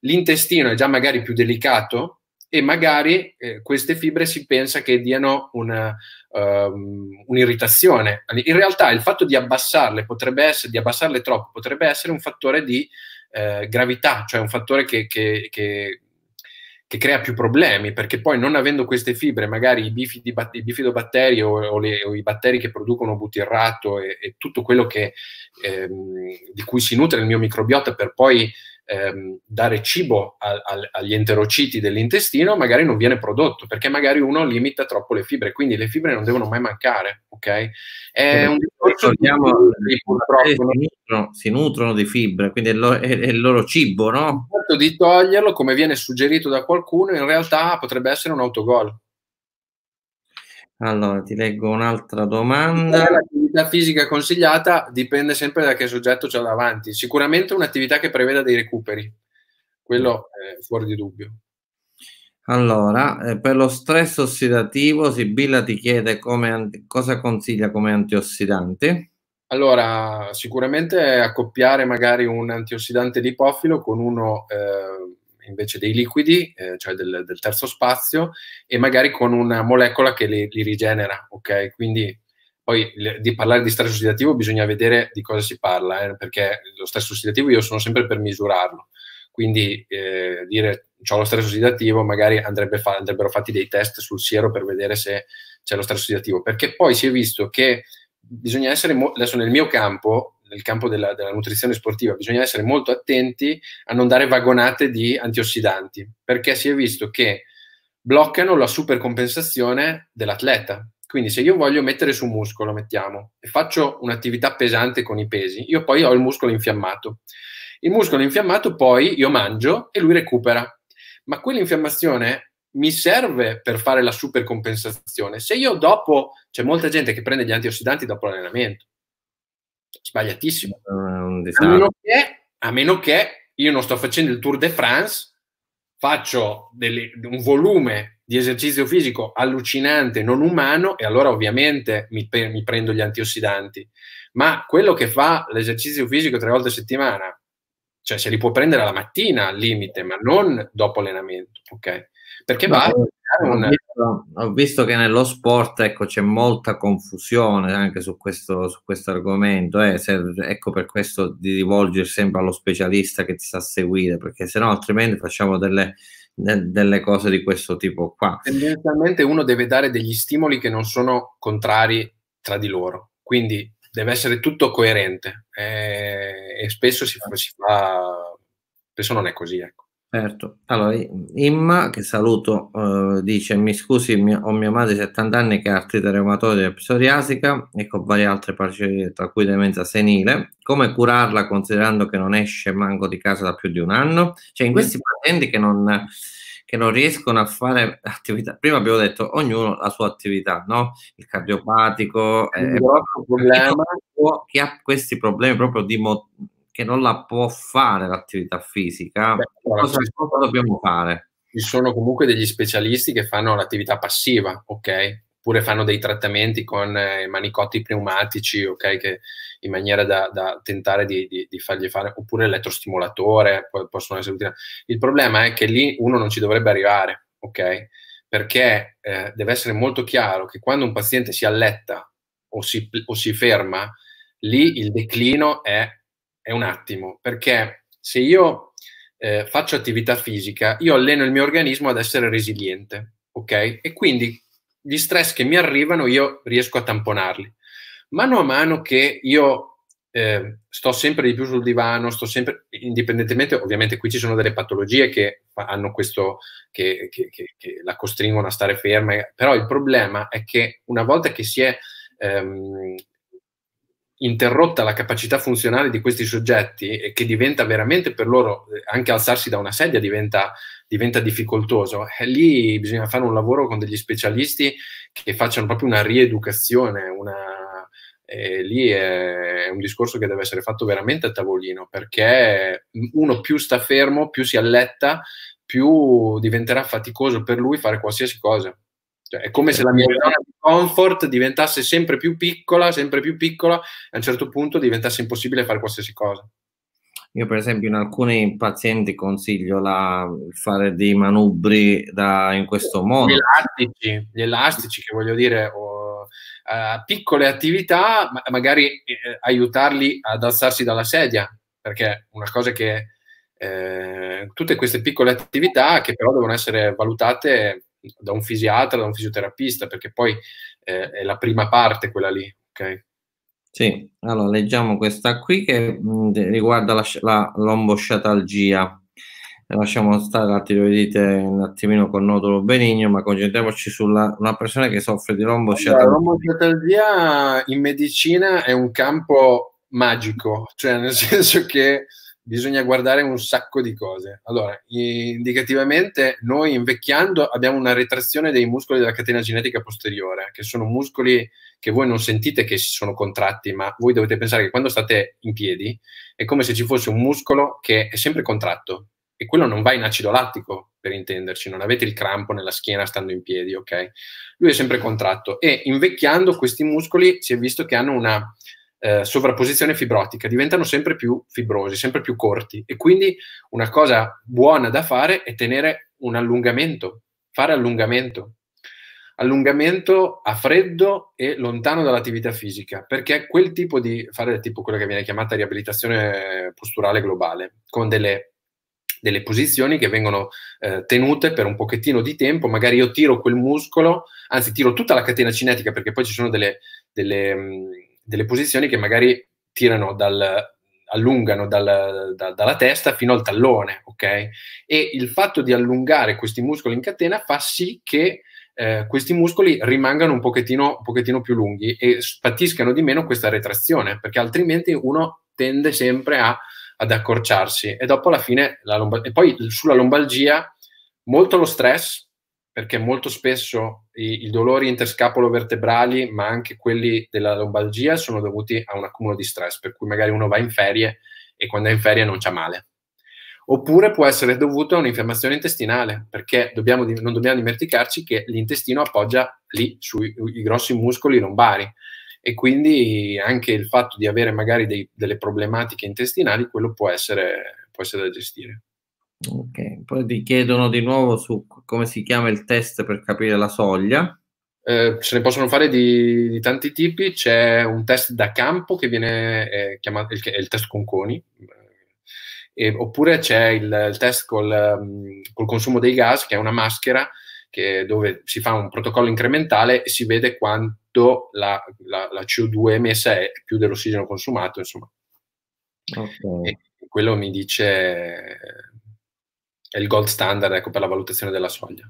Speaker 2: l'intestino è già magari più delicato e magari eh, queste fibre si pensa che diano una, um, un'irritazione. In realtà il fatto di abbassarle potrebbe essere, di abbassarle troppo, potrebbe essere un fattore di eh, gravità, cioè un fattore che, che, che che crea più problemi, perché poi non avendo queste fibre, magari i, bifidi, i bifidobatteri o, o, le, o, i batteri che producono butirrato e, e tutto quello che, ehm, di cui si nutre il mio microbiota per poi ehm, dare cibo a, a, agli enterociti dell'intestino magari non viene prodotto perché magari uno limita troppo le fibre, quindi le fibre non devono mai mancare, ok? È un discorso di purtroppo... Eh, si nutrono,
Speaker 1: si nutrono di fibre, quindi è, lo, è, è il loro cibo, no? Il fatto
Speaker 2: certo di toglierlo, come viene suggerito da qualcuno, in realtà potrebbe essere un autogol allora, ti leggo un'altra domanda. L'attività fisica consigliata dipende sempre da che soggetto c'è davanti. Sicuramente un'attività che preveda dei recuperi, quello è fuori di dubbio.
Speaker 1: Allora, eh, per lo stress ossidativo, Sibilla ti chiede come, cosa consiglia come antiossidante.
Speaker 2: Allora, sicuramente accoppiare magari un antiossidante lipofilo con uno eh, invece dei liquidi, eh, cioè del, del, terzo spazio, e magari con una molecola che li, li rigenera, ok? Quindi poi di parlare di stress ossidativo bisogna vedere di cosa si parla, eh, perché lo stress ossidativo io sono sempre per misurarlo. Quindi eh, dire ho lo stress ossidativo, magari andrebbe fa andrebbero fatti dei test sul siero per vedere se c'è lo stress ossidativo, perché poi si è visto che bisogna essere, adesso nel mio campo, nel campo della, della, nutrizione sportiva bisogna essere molto attenti a non dare vagonate di antiossidanti, perché si è visto che bloccano la supercompensazione dell'atleta. Quindi se io voglio mettere su muscolo, mettiamo, e faccio un'attività pesante con i pesi, io poi ho il muscolo infiammato. Il muscolo infiammato poi io mangio e lui recupera. Ma quell'infiammazione mi serve per fare la supercompensazione. Se io dopo, c'è molta gente che prende gli antiossidanti dopo l'allenamento, Sbagliatissimo. A meno, che, a meno, che, io non sto facendo il Tour de France, faccio delle, un volume di esercizio fisico allucinante, non umano, e allora ovviamente mi, mi prendo gli antiossidanti. Ma quello che fa l'esercizio fisico tre volte a settimana, cioè se li può prendere alla mattina al limite, ma non dopo allenamento, ok? Perché va eh,
Speaker 1: ho visto, che nello sport ecco, c'è molta confusione anche su questo, su questo argomento. Eh, se, ecco per questo di rivolgersi sempre allo specialista che ti sa seguire, perché se no altrimenti facciamo delle, de, delle cose di questo tipo qua.
Speaker 2: Tendenzialmente uno deve dare degli stimoli che non sono contrari tra di loro. Quindi deve essere tutto coerente eh, e spesso si fa, si fa, spesso non è così. Ecco.
Speaker 1: Certo, allora Imma che saluto eh, dice mi scusi mia, ho mia madre di 70 anni che ha artrite reumatoide psoriasica e con varie altre parcerie tra cui demenza senile, come curarla considerando che non esce manco di casa da più di un anno? Cioè in questi mm. pazienti che non, che non riescono a fare attività, prima abbiamo detto ognuno la sua attività, no? Il cardiopatico, eh, il problema. chi ha questi problemi proprio di mo-
Speaker 2: che non la può fare l'attività fisica, Beh, cosa, cosa dobbiamo fare? Ci sono comunque degli specialisti che fanno l'attività passiva, ok? oppure fanno dei trattamenti con eh, manicotti pneumatici, ok, che, in maniera da, da tentare di, di, di, fargli fare, oppure elettrostimolatore, possono essere utili. Il problema è che lì uno non ci dovrebbe arrivare, ok? Perché eh, deve essere molto chiaro che quando un paziente si alletta o si, o si ferma, lì il declino è è un attimo, perché se io eh, faccio attività fisica, io alleno il mio organismo ad essere resiliente, ok? E quindi gli stress che mi arrivano io riesco a tamponarli. Mano a mano che io eh, sto sempre di più sul divano, sto sempre, indipendentemente, ovviamente qui ci sono delle patologie che hanno questo, che, che, che, che la costringono a stare ferma, eh, però il problema è che una volta che si è ehm, interrotta la capacità funzionale di questi soggetti e che diventa veramente per loro eh, anche alzarsi da una sedia diventa, diventa difficoltoso, e eh, lì bisogna fare un lavoro con degli specialisti che facciano proprio una rieducazione, una, e eh, lì è un discorso che deve essere fatto veramente a tavolino perché uno più sta fermo, più si alletta, più diventerà faticoso per lui fare qualsiasi cosa. Cioè, è come se la mia zona di comfort diventasse sempre più piccola, sempre più piccola, e a un certo punto diventasse impossibile fare qualsiasi cosa.
Speaker 1: Io, per esempio, in alcuni pazienti consiglio la, fare dei
Speaker 2: manubri
Speaker 1: da, in questo modo. Gli
Speaker 2: elastici, gli elastici che voglio dire, o, uh, piccole attività, ma magari eh, aiutarli ad alzarsi dalla sedia, perché una cosa che eh, tutte queste piccole attività che però devono essere valutate da un fisiatra, da un fisioterapista, perché poi eh, è la prima parte quella lì, ok?
Speaker 1: Sì, allora leggiamo questa qui che mh, mm, riguarda la, la lombosciatalgia. Lasciamo stare la tiroidite un attimino con nodulo benigno, ma concentriamoci sulla una persona che soffre di lombosciatalgia. La
Speaker 2: lombosciatalgia in medicina è un campo magico, cioè nel senso che bisogna guardare un sacco di cose. Allora, indicativamente noi invecchiando abbiamo una retrazione dei muscoli della catena genetica posteriore, che sono muscoli che voi non sentite che si sono contratti, ma voi dovete pensare che quando state in piedi è come se ci fosse un muscolo che è sempre contratto e quello non va in acido lattico, per intenderci, non avete il crampo nella schiena stando in piedi, ok? Lui è sempre contratto e invecchiando questi muscoli si è visto che hanno una eh, sovrapposizione fibrotica, diventano sempre più fibrosi, sempre più corti e quindi una cosa buona da fare è tenere un allungamento, fare allungamento. Allungamento a freddo e lontano dall'attività fisica, perché quel tipo di fare tipo quella che viene chiamata riabilitazione posturale globale, con delle, delle posizioni che vengono eh, tenute per un pochettino di tempo, magari io tiro quel muscolo, anzi tiro tutta la catena cinetica, perché poi ci sono delle, delle mm, delle posizioni che magari tirano dal, allungano dal, da, dalla testa fino al tallone, ok? E il fatto di allungare questi muscoli in catena fa sì che eh, questi muscoli rimangano un pochettino, un pochettino più lunghi e spattiscano di meno questa retrazione, perché altrimenti uno tende sempre a, ad accorciarsi e dopo alla fine la lombalgia. E poi sulla lombalgia molto lo stress, perché molto spesso i, i dolori interscapolo-vertebrali, ma anche quelli della lombalgia, sono dovuti a un accumulo di stress, per cui magari uno va in ferie e quando è in ferie non c'ha male. Oppure può essere dovuto a un'infiammazione intestinale, perché dobbiamo, non dobbiamo dimenticarci che l'intestino appoggia lì sui grossi muscoli lombari e quindi anche il fatto di avere magari dei, delle problematiche intestinali, quello può essere, può essere da gestire.
Speaker 1: Ok, poi ti chiedono di nuovo su
Speaker 2: come si chiama il test per capire la
Speaker 1: soglia.
Speaker 2: Eh, se ne possono fare di, di, tanti tipi, c'è un test da campo che viene eh, chiamato il, il, test con coni, eh, oppure c'è il, il test col, ehm, col, consumo dei gas, che è una maschera che, dove si fa un protocollo incrementale e si vede quanto la, la, la CO2 emessa è più dell'ossigeno consumato, insomma. Okay. quello mi dice è il gold standard ecco, per la valutazione della soglia.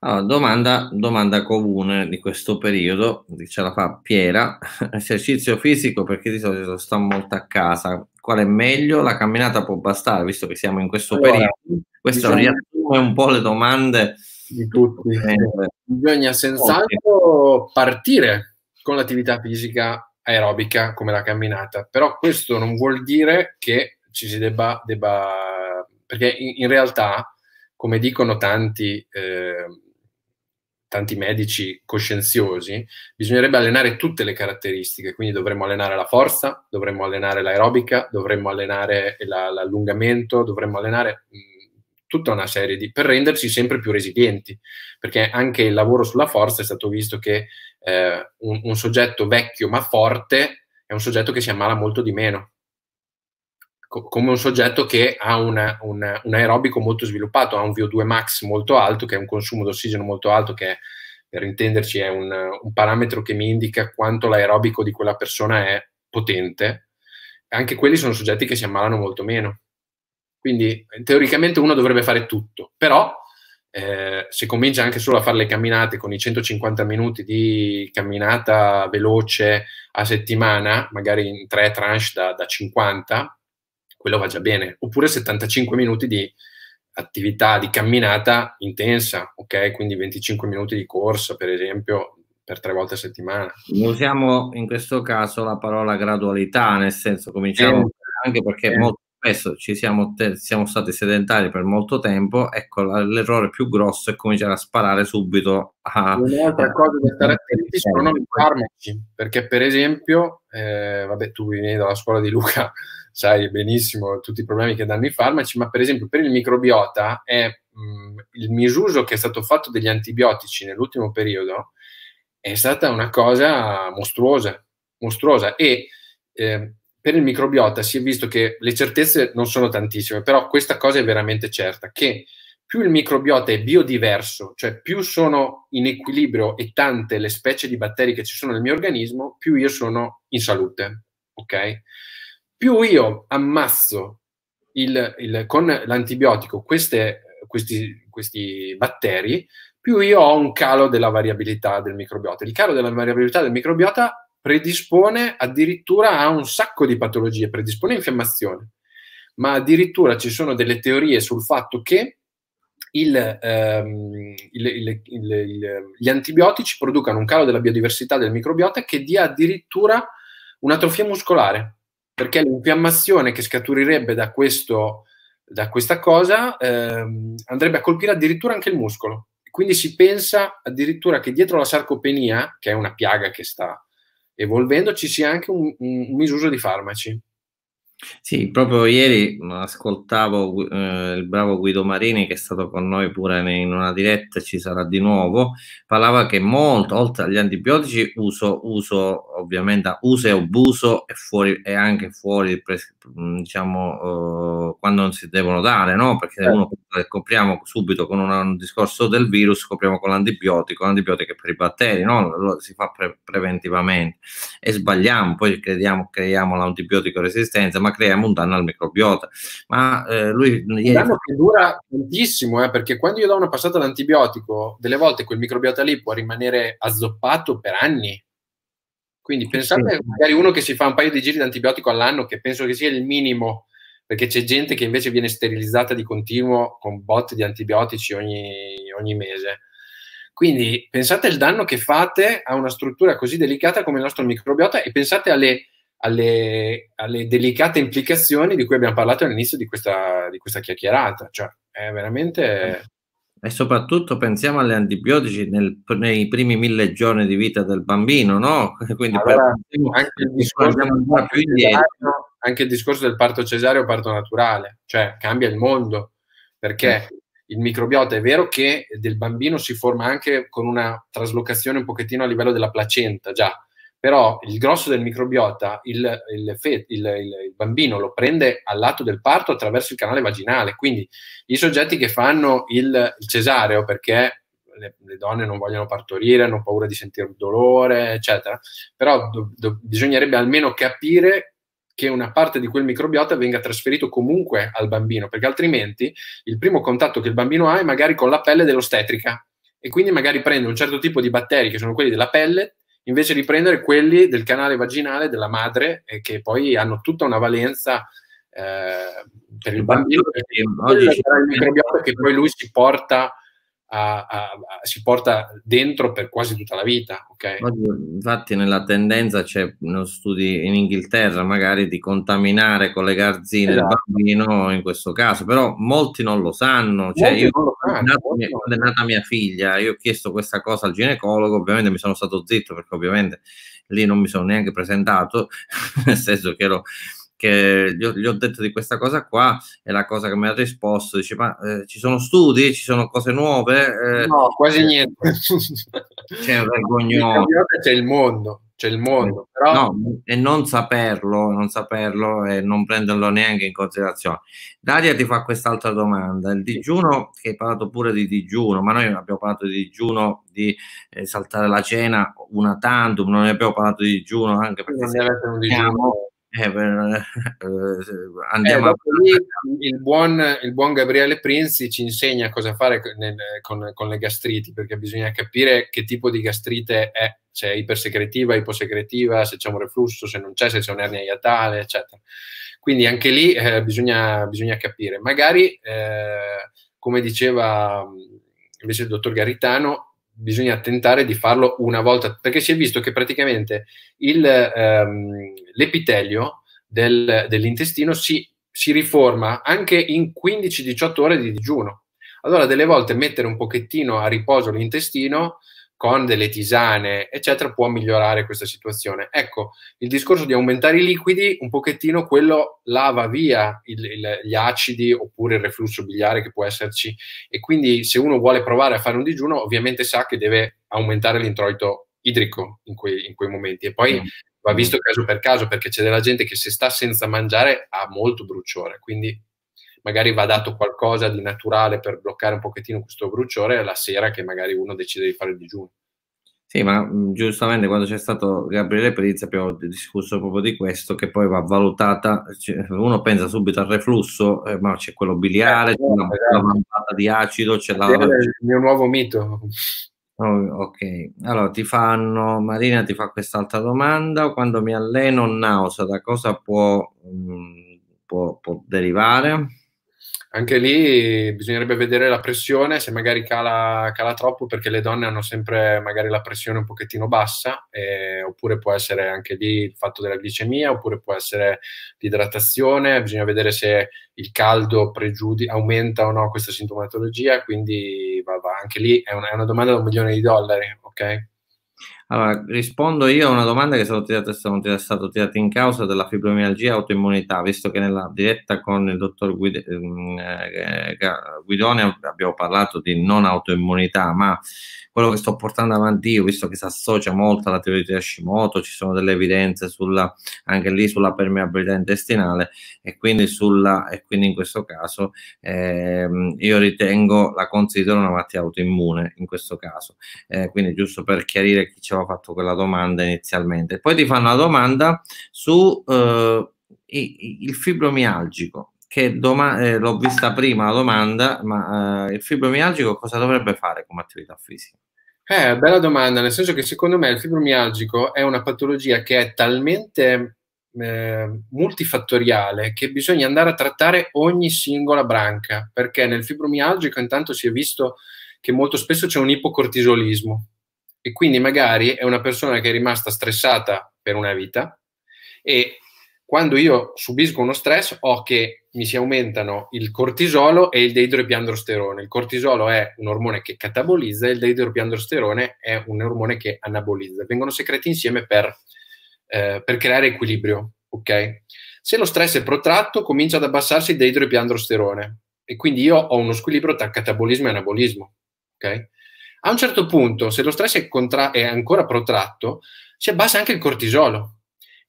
Speaker 1: Allora, domanda, domanda, comune di questo periodo, ce la fa Piera, esercizio fisico perché di solito sto molto a casa, qual è meglio? La camminata può bastare visto che siamo in questo allora, periodo, questo diciamo, riassume un po' le domande di tutti. Eh,
Speaker 2: bisogna senz'altro partire con l'attività fisica aerobica come la camminata, però questo non vuol dire che ci si debba, debba perché in, in realtà, come dicono tanti, eh, tanti medici coscienziosi, bisognerebbe allenare tutte le caratteristiche, quindi dovremmo allenare la forza, dovremmo allenare l'aerobica, dovremmo allenare la, l'allungamento, dovremmo allenare tutta una serie di per renderci sempre più resilienti, perché anche il lavoro sulla forza è stato visto che eh, un, un, soggetto vecchio ma forte è un soggetto che si ammala molto di meno co- come un soggetto che ha una, una, un aerobico molto sviluppato, ha un VO2 max molto alto, che è un consumo d'ossigeno molto alto, che è, per intenderci è un, un parametro che mi indica quanto l'aerobico di quella persona è potente, anche quelli sono soggetti che si ammalano molto meno. Quindi teoricamente uno dovrebbe fare tutto, però eh, se comincia anche solo a fare le camminate con i 150 minuti di camminata veloce a settimana, magari in tre tranche da, da 50, quello va già bene. Oppure 75 minuti di attività di camminata intensa, ok? Quindi 25 minuti di corsa, per esempio, per tre volte a settimana.
Speaker 1: Usiamo in questo caso la parola gradualità, nel senso cominciamo eh, anche perché eh. molto spesso ci siamo, siamo, stati sedentari per molto tempo, ecco l'errore più grosso è cominciare a sparare subito. A,
Speaker 2: Un'altra cosa da stare attenti sono i farmaci, perché per esempio, eh, vabbè tu vieni dalla scuola di Luca, sai benissimo tutti i problemi che danno i farmaci, ma per esempio per il microbiota è mh, mm, il misuso che è stato fatto degli antibiotici nell'ultimo periodo è stata una cosa mostruosa, mostruosa e eh, per il microbiota si è visto che le certezze non sono tantissime, però questa cosa è veramente certa, che più il microbiota è biodiverso, cioè più sono in equilibrio e tante le specie di batteri che ci sono nel mio organismo, più io sono in salute, ok? più io ammazzo il, il, con l'antibiotico queste, questi, questi batteri, più io ho un calo della variabilità del microbiota. Il calo della variabilità del microbiota predispone addirittura a un sacco di patologie, predispone a infiammazione, ma addirittura ci sono delle teorie sul fatto che il, ehm, il, il, gli antibiotici producano un calo della biodiversità del microbiota che dia addirittura un'atrofia muscolare perché l'infiammazione che scaturirebbe da, questo, da questa cosa ehm, andrebbe a colpire addirittura anche il muscolo. Quindi si pensa addirittura che dietro la sarcopenia, che è una piaga che sta evolvendo, ci sia anche un, un misuso di farmaci.
Speaker 1: Sì, proprio ieri ascoltavo eh, il bravo Guido Marini che è stato con noi pure in una diretta, ci sarà di nuovo, parlava che molto, oltre agli antibiotici, uso, uso ovviamente uso e abuso e anche fuori, diciamo, eh, quando non si devono dare, no? Perché eh. uno copriamo subito con un, un, discorso del virus, copriamo con l'antibiotico, l'antibiotico è per i batteri, no? Lo si fa pre- preventivamente e sbagliamo, poi crediamo, creiamo l'antibiotico resistenza, insomma creiamo un danno al microbiota.
Speaker 2: Ma eh,
Speaker 1: lui Un danno
Speaker 2: che dura tantissimo, eh, perché quando io do una passata all'antibiotico, delle volte quel microbiota lì può rimanere azzoppato per anni. Quindi pensate sì. magari uno che si fa un paio di giri di antibiotico all'anno, che penso che sia il minimo, perché c'è gente che invece viene sterilizzata di continuo con botte di antibiotici ogni, ogni mese. Quindi pensate al danno che fate a una struttura così delicata come il nostro microbiota e pensate alle alle, alle, delicate implicazioni di cui abbiamo parlato all'inizio di questa, di questa chiacchierata. Cioè, è veramente...
Speaker 1: E soprattutto pensiamo agli antibiotici nel, nei primi mille giorni di vita del bambino, no? Quindi allora,
Speaker 2: per... anche, il cesario, anche, il discorso del parto cesareo o parto naturale, cioè cambia il mondo, perché eh. il microbiota è vero che del bambino si forma anche con una traslocazione un pochettino a livello della placenta, già, però il grosso del microbiota il, il, fe, il, il, bambino lo prende all'atto del parto attraverso il canale vaginale, quindi i soggetti che fanno il, cesareo perché le, le, donne non vogliono partorire, hanno paura di sentire dolore, eccetera, però do, do, bisognerebbe almeno capire che una parte di quel microbiota venga trasferito comunque al bambino, perché altrimenti il primo contatto che il bambino ha è magari con la pelle dell'ostetrica e quindi magari prende un certo tipo di batteri che sono quelli della pelle, invece di prendere quelli del canale vaginale della madre, e eh, che poi hanno tutta una valenza eh, per il bambino, perché no, il microbiota che poi lui si porta a, a, si porta dentro per quasi tutta la vita. Okay?
Speaker 1: Infatti nella tendenza c'è uno studio in Inghilterra magari di contaminare con le garzine esatto. il bambino in questo caso, però molti non lo sanno. Cioè, io, quando è nata mia figlia, io ho chiesto questa cosa al ginecologo, ovviamente mi sono stato zitto perché ovviamente lì non mi sono neanche presentato, nel senso che ero che gli ho, gli ho, detto di questa cosa qua e la cosa che mi ha risposto dice ma eh, ci sono studi, ci sono cose nuove? Eh, no, quasi cioè niente. C'è un vergognoso. C'è il mondo, c'è il mondo. Eh, però... No, e non saperlo, non saperlo e non prenderlo neanche in considerazione. Daria ti fa quest'altra domanda. Il digiuno, che hai parlato pure di digiuno, ma noi abbiamo parlato di digiuno, di eh, saltare la cena una tantum, non abbiamo parlato di digiuno anche perché... Non deve essere un digiuno eh, eh, eh,
Speaker 2: andiamo eh, a... il, buon, il, buon, Gabriele Prinzi ci insegna cosa fare nel, con, con, le gastriti, perché bisogna capire che tipo di gastrite è, se è ipersecretiva, iposecretiva, se c'è un reflusso, se non c'è, se c'è un'ernia iatale, eccetera. Quindi anche lì eh, bisogna, bisogna, capire. Magari, eh, come diceva mm, invece il dottor Garitano, bisogna tentare di farlo una volta, perché si è visto che praticamente il, ehm, l'epitelio del, dell'intestino si, si, riforma anche in 15-18 ore di digiuno. Allora, delle volte mettere un pochettino a riposo l'intestino con delle tisane, eccetera, può migliorare questa situazione. Ecco, il discorso di aumentare i liquidi, un pochettino quello lava via il, il, gli acidi oppure il reflusso biliare che può esserci e quindi se uno vuole provare a fare un digiuno, ovviamente sa che deve aumentare l'introito idrico in quei, in quei momenti e poi mm. va mm. visto caso per caso perché c'è della gente che se sta senza mangiare ha molto bruciore, quindi magari va dato qualcosa di naturale per bloccare un pochettino questo bruciore la sera che magari uno decide di fare il digiuno.
Speaker 1: Sì, ma mm, giustamente quando c'è stato Gabriele Prizzi abbiamo discusso proprio di questo, che poi va valutata, cioè, uno pensa subito al reflusso, eh, ma c'è quello biliare, eh, c'è una esatto. vampata di acido, c'è la... Il
Speaker 2: mio nuovo mito. Oh, ok,
Speaker 1: allora ti fanno, Marina ti fa quest'altra domanda, quando mi alleno nausea da cosa può, mh, mm, può, può derivare?
Speaker 2: anche lì bisognerebbe vedere la pressione, se magari cala, cala troppo perché le donne hanno sempre magari la pressione un pochettino bassa, eh, oppure può essere anche lì il fatto della glicemia, oppure può essere l'idratazione, bisogna vedere se il caldo pregiudi- aumenta o no questa sintomatologia, quindi va, va, anche lì è una, è una domanda da un milione di dollari, ok?
Speaker 1: Allora, rispondo io a una domanda che è stata tirata, sono tirata, stato tirata in causa della fibromialgia autoimmunità, visto che nella diretta con il dottor ehm, eh, Guidone abbiamo parlato di non autoimmunità, ma quello che sto portando avanti io, visto che si associa molto alla teoria di Hashimoto, ci sono delle evidenze sulla, anche lì sulla permeabilità intestinale e quindi, sulla, e quindi in questo caso ehm, io ritengo, la considero una malattia autoimmune in questo caso, eh, quindi giusto per chiarire chi ci aveva fatto quella domanda inizialmente. Poi ti fanno una domanda su... Eh, il fibromialgico, che doma- eh, l'ho vista prima la domanda, ma eh, il fibromialgico cosa dovrebbe fare come attività fisica?
Speaker 2: Eh, bella domanda, nel senso che secondo me il fibromialgico è una patologia che è talmente eh, multifattoriale che bisogna andare a trattare ogni singola branca, perché nel fibromialgico intanto si è visto che molto spesso c'è un ipocortisolismo e quindi magari è una persona che è rimasta stressata per una vita e quando io subisco uno stress ho che mi si aumentano il cortisolo e il deidropiandrosterone. Il cortisolo è un ormone che catabolizza e il deidropiandrosterone è un ormone che anabolizza. Vengono secreti insieme per, eh, per creare equilibrio, ok? Se lo stress è protratto comincia ad abbassarsi il deidropiandrosterone e quindi io ho uno squilibrio tra catabolismo e anabolismo, ok? A un certo punto, se lo stress è, contra- è ancora protratto, si abbassa anche il cortisolo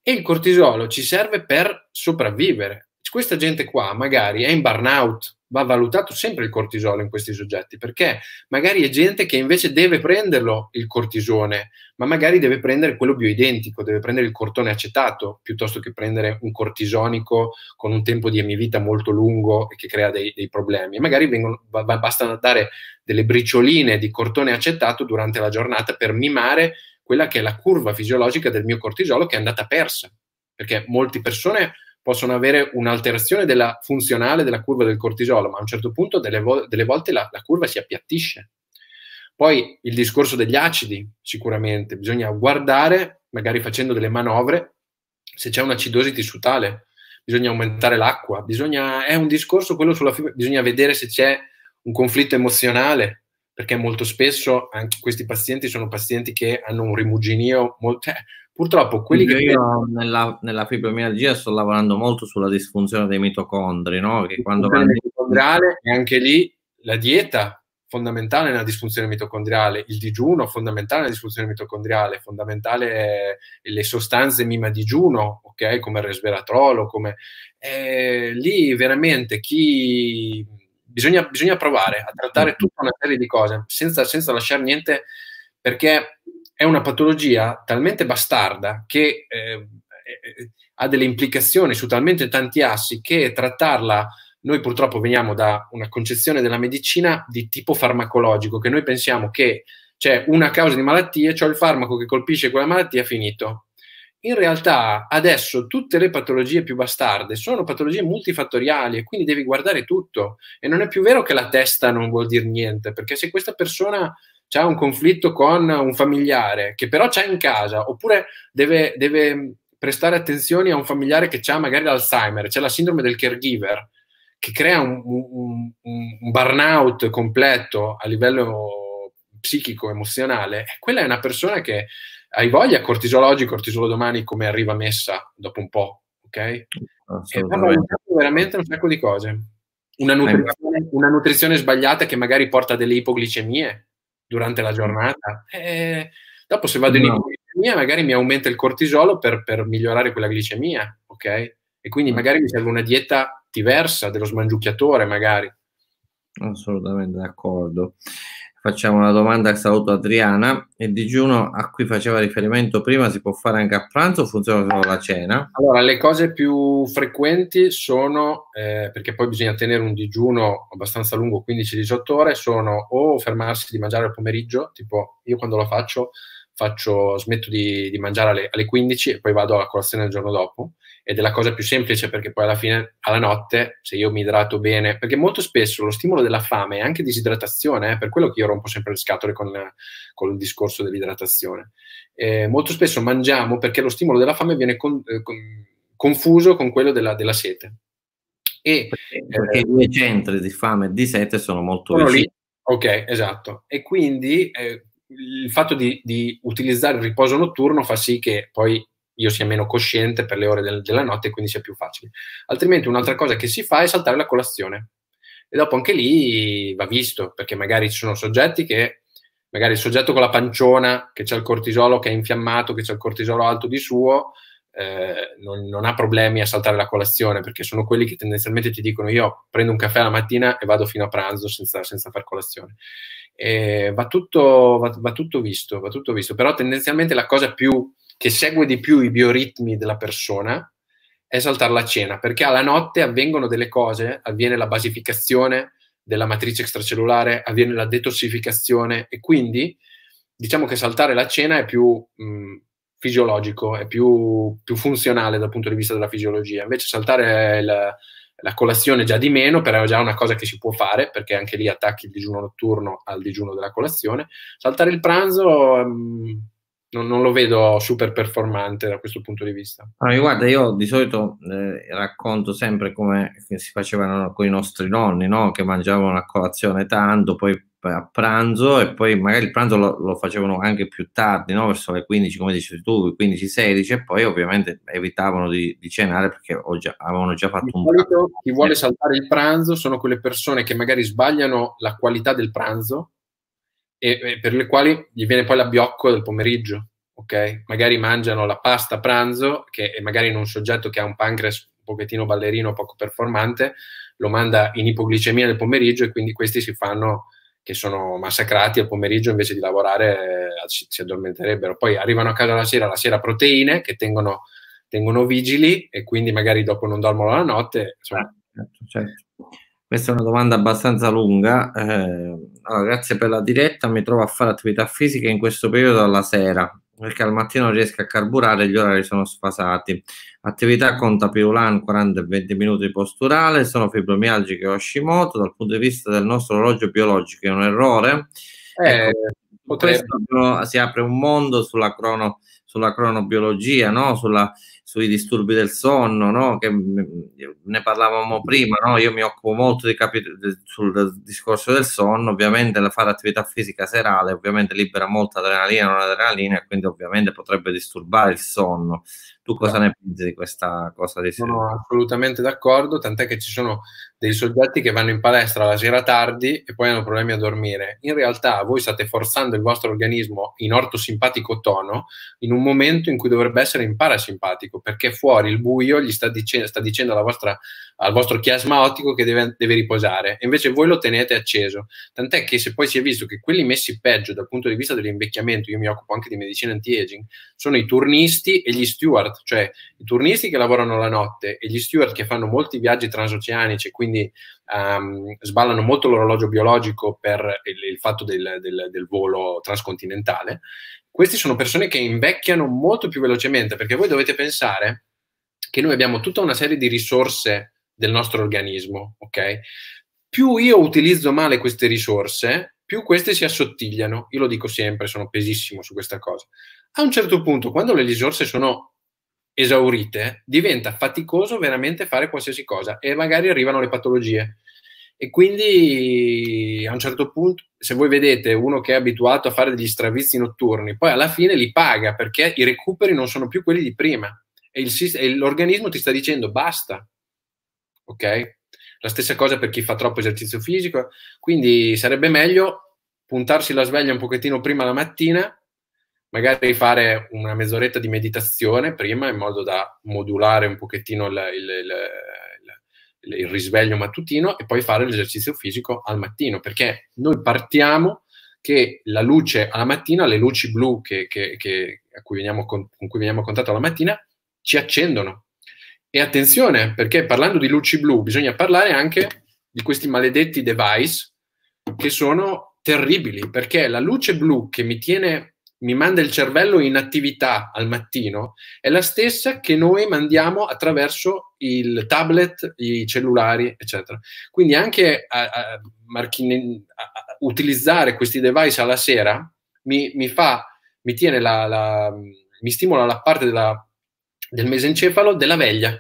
Speaker 2: e il cortisolo ci serve per sopravvivere. Questa gente qua magari è in burnout, va valutato sempre il cortisolo in questi soggetti, perché magari è gente che invece deve prenderlo il cortisone, ma magari deve prendere quello bioidentico, deve prendere il cortone acetato, piuttosto che prendere un cortisonico con un tempo di emivita molto lungo e che crea dei, dei problemi. magari vengono, bastano dare delle bricioline di cortone acetato durante la giornata per mimare quella che è la curva fisiologica del mio cortisolo che è andata persa, perché molte persone possono avere un'alterazione della funzionale della curva del cortisolo, ma a un certo punto delle, vo delle volte la, la curva si appiattisce. Poi il discorso degli acidi, sicuramente, bisogna guardare, magari facendo delle manovre, se c'è un'acidosi tissutale, bisogna aumentare l'acqua, bisogna, è un discorso quello sulla, bisogna vedere se c'è un conflitto emozionale, perché molto spesso anche questi pazienti sono pazienti che hanno un rimuginio molto... Cioè, purtroppo quelli io che... Io
Speaker 1: nella, nella, fibromialgia sto lavorando molto sulla disfunzione dei mitocondri, no? Che quando
Speaker 2: mitocondriale e anche lì la dieta fondamentale nella disfunzione mitocondriale, il digiuno fondamentale nella disfunzione mitocondriale, fondamentale le sostanze mima digiuno, ok? Come il resveratrolo, come... Eh, lì veramente chi bisogna, bisogna, provare a trattare mm. tutta una serie di cose senza, senza lasciare niente perché è una patologia talmente bastarda che eh, ha delle implicazioni su talmente tanti assi che trattarla noi purtroppo veniamo da una concezione della medicina di tipo farmacologico, che noi pensiamo che c'è una causa di malattia, cioè il farmaco che colpisce quella malattia, è finito in realtà adesso tutte le patologie più bastarde sono patologie multifattoriali e quindi devi guardare tutto. E non è più vero che la testa non vuol dire niente, perché se questa persona ha un conflitto con un familiare che però c'è in casa, oppure deve, deve prestare attenzione a un familiare che ha magari l'Alzheimer, c'è la sindrome del caregiver, che crea un, un, un burnout completo a livello psichico, emozionale, quella è una persona che hai voglia cortisolo oggi, cortisolo domani, come arriva messa dopo un po', ok? E veramente un sacco di cose. Una eh, nutrizione, una nutrizione, sbagliata che magari porta delle ipoglicemie durante la giornata. E eh, dopo se vado in ipoglicemia magari mi aumenta il cortisolo per, per migliorare quella glicemia, ok? E quindi magari mi serve una dieta diversa dello smangiucchiatore, magari.
Speaker 1: Assolutamente d'accordo facciamo una domanda saluto Adriana. Il digiuno a cui faceva riferimento prima si può fare anche a pranzo o funziona solo la cena?
Speaker 2: Allora, le cose più frequenti sono, eh, perché poi bisogna tenere un digiuno abbastanza lungo, 15-18 ore, sono o fermarsi di mangiare al pomeriggio, tipo io quando lo faccio, faccio smetto di, di mangiare alle, alle, 15 e poi vado alla colazione il giorno dopo, ed è la cosa più semplice perché poi alla fine, alla notte, se io mi idrato bene, perché molto spesso lo stimolo della fame è anche disidratazione, eh, per quello che io rompo sempre le scatole con, la, con il discorso dell'idratazione. Eh, molto spesso mangiamo perché lo stimolo della fame viene con, eh, con, confuso con quello della, della sete. E, perché eh, i due centri
Speaker 1: di fame e di sete sono molto sono vicini. Lì.
Speaker 2: Ok, esatto. E quindi eh, il fatto di, di utilizzare il riposo notturno fa sì che poi io sia meno cosciente per le ore del, della notte e quindi sia più facile. Altrimenti un'altra cosa che si fa è saltare la colazione. E dopo anche lì va visto, perché magari ci sono soggetti che, magari il soggetto con la panciona, che c'è il cortisolo che è infiammato, che c'è il cortisolo alto di suo, eh, non, non, ha problemi a saltare la colazione, perché sono quelli che tendenzialmente ti dicono io prendo un caffè la mattina e vado fino a pranzo senza, senza far colazione. E va tutto, va, va tutto visto, va tutto visto. Però tendenzialmente la cosa più che segue di più i bioritmi della persona è saltare la cena, perché alla notte avvengono delle cose, avviene la basificazione della matrice extracellulare, avviene la detossificazione e quindi diciamo che saltare la cena è più mh, mm, fisiologico, è più, più, funzionale dal punto di vista della fisiologia, invece saltare la, la colazione già di meno, però è già una cosa che si può fare, perché anche lì attacchi il digiuno notturno al digiuno della colazione, saltare il pranzo... Mh, mm, non, non, lo vedo super performante da questo punto di vista.
Speaker 1: Allora, guarda, io di solito eh, racconto sempre come si facevano con i nostri nonni, no? che mangiavano a colazione tanto, poi a pranzo e poi magari il pranzo lo, lo facevano anche più tardi, no? verso le 15, come dici tu, 15-16 e poi ovviamente evitavano di, di cenare perché già, avevano già fatto un
Speaker 2: pranzo. Chi vuole saltare il pranzo sono quelle persone che magari sbagliano la qualità del pranzo e, e per le quali gli viene poi l'abbiocco del pomeriggio. ok? Magari mangiano la pasta a pranzo, che magari in un soggetto che ha un pancreas un pochettino ballerino, poco performante, lo manda in ipoglicemia nel pomeriggio e quindi questi si fanno che sono massacrati al pomeriggio invece di lavorare eh, si addormenterebbero. Poi arrivano a casa la sera, la sera proteine che tengono, tengono vigili e quindi magari dopo non dormono la notte. Insomma, ah,
Speaker 1: certo, certo. Questa è una domanda abbastanza lunga. Eh, allora, grazie per la diretta. Mi trovo a fare attività fisica in questo periodo alla sera perché al mattino non riesco a carburare e gli orari sono sfasati. Attività conta Pirulan 40 e 20 minuti posturale, sono fibromialgiche e Hashimoto. Dal punto di vista del nostro orologio biologico è un errore. Eh, ecco, potrebbe... si apre un mondo sulla, crono, sulla cronobiologia, no? sulla sui disturbi del sonno, no? che mm, mm, ne parlavamo prima, no? io mi occupo molto di capi- sul discorso del sonno, ovviamente fare attività fisica serale ovviamente libera molta adrenalina, non adrenalina, e quindi ovviamente potrebbe disturbare il sonno. Tu cosa certo. ne pensi di questa cosa? Di sono
Speaker 2: assolutamente d'accordo, tant'è che ci sono dei soggetti che vanno in palestra la sera tardi e poi hanno problemi a dormire. In realtà voi state forzando il vostro organismo in orto simpatico tono in un momento in cui dovrebbe essere in parasimpatico perché fuori il buio gli sta, dice sta dicendo vostra, al vostro chiasma ottico che deve, deve riposare, invece voi lo tenete acceso. Tant'è che se poi si è visto che quelli messi peggio dal punto di vista dell'invecchiamento, io mi occupo anche di medicina anti-aging, sono i turnisti e gli steward, cioè i turnisti che lavorano la notte e gli steward che fanno molti viaggi transoceanici, e quindi um, sballano molto l'orologio biologico per il, il fatto del, del, del volo transcontinentale queste sono persone che invecchiano molto più velocemente, perché voi dovete pensare che noi abbiamo tutta una serie di risorse del nostro organismo, ok? Più io utilizzo male queste risorse, più queste si assottigliano. Io lo dico sempre, sono pesissimo su questa cosa. A un certo punto, quando le risorse sono esaurite, diventa faticoso veramente fare qualsiasi cosa e magari arrivano le patologie. E quindi a un certo punto, se voi vedete uno che è abituato a fare degli stravizi notturni, poi alla fine li paga perché i recuperi non sono più quelli di prima e, il, e l'organismo ti sta dicendo basta. Ok? La stessa cosa per chi fa troppo esercizio fisico. Quindi sarebbe meglio puntarsi la sveglia un pochettino prima la mattina, magari fare una mezz'oretta di meditazione prima in modo da modulare un pochettino il, il, il il risveglio mattutino e poi fare l'esercizio fisico al mattino, perché noi partiamo che la luce alla mattina, le luci blu che, che, che, cui veniamo con, con cui veniamo a contatto alla mattina, ci accendono. E attenzione, perché parlando di luci blu bisogna parlare anche di questi maledetti device che sono terribili, perché la luce blu che mi tiene mi manda il cervello in attività al mattino è la stessa che noi mandiamo attraverso il tablet, i cellulari, eccetera. Quindi anche a, a, marchine, a, utilizzare questi device alla sera mi, mi, fa, mi, tiene la, la, mi stimola la parte della, del mesencefalo della veglia.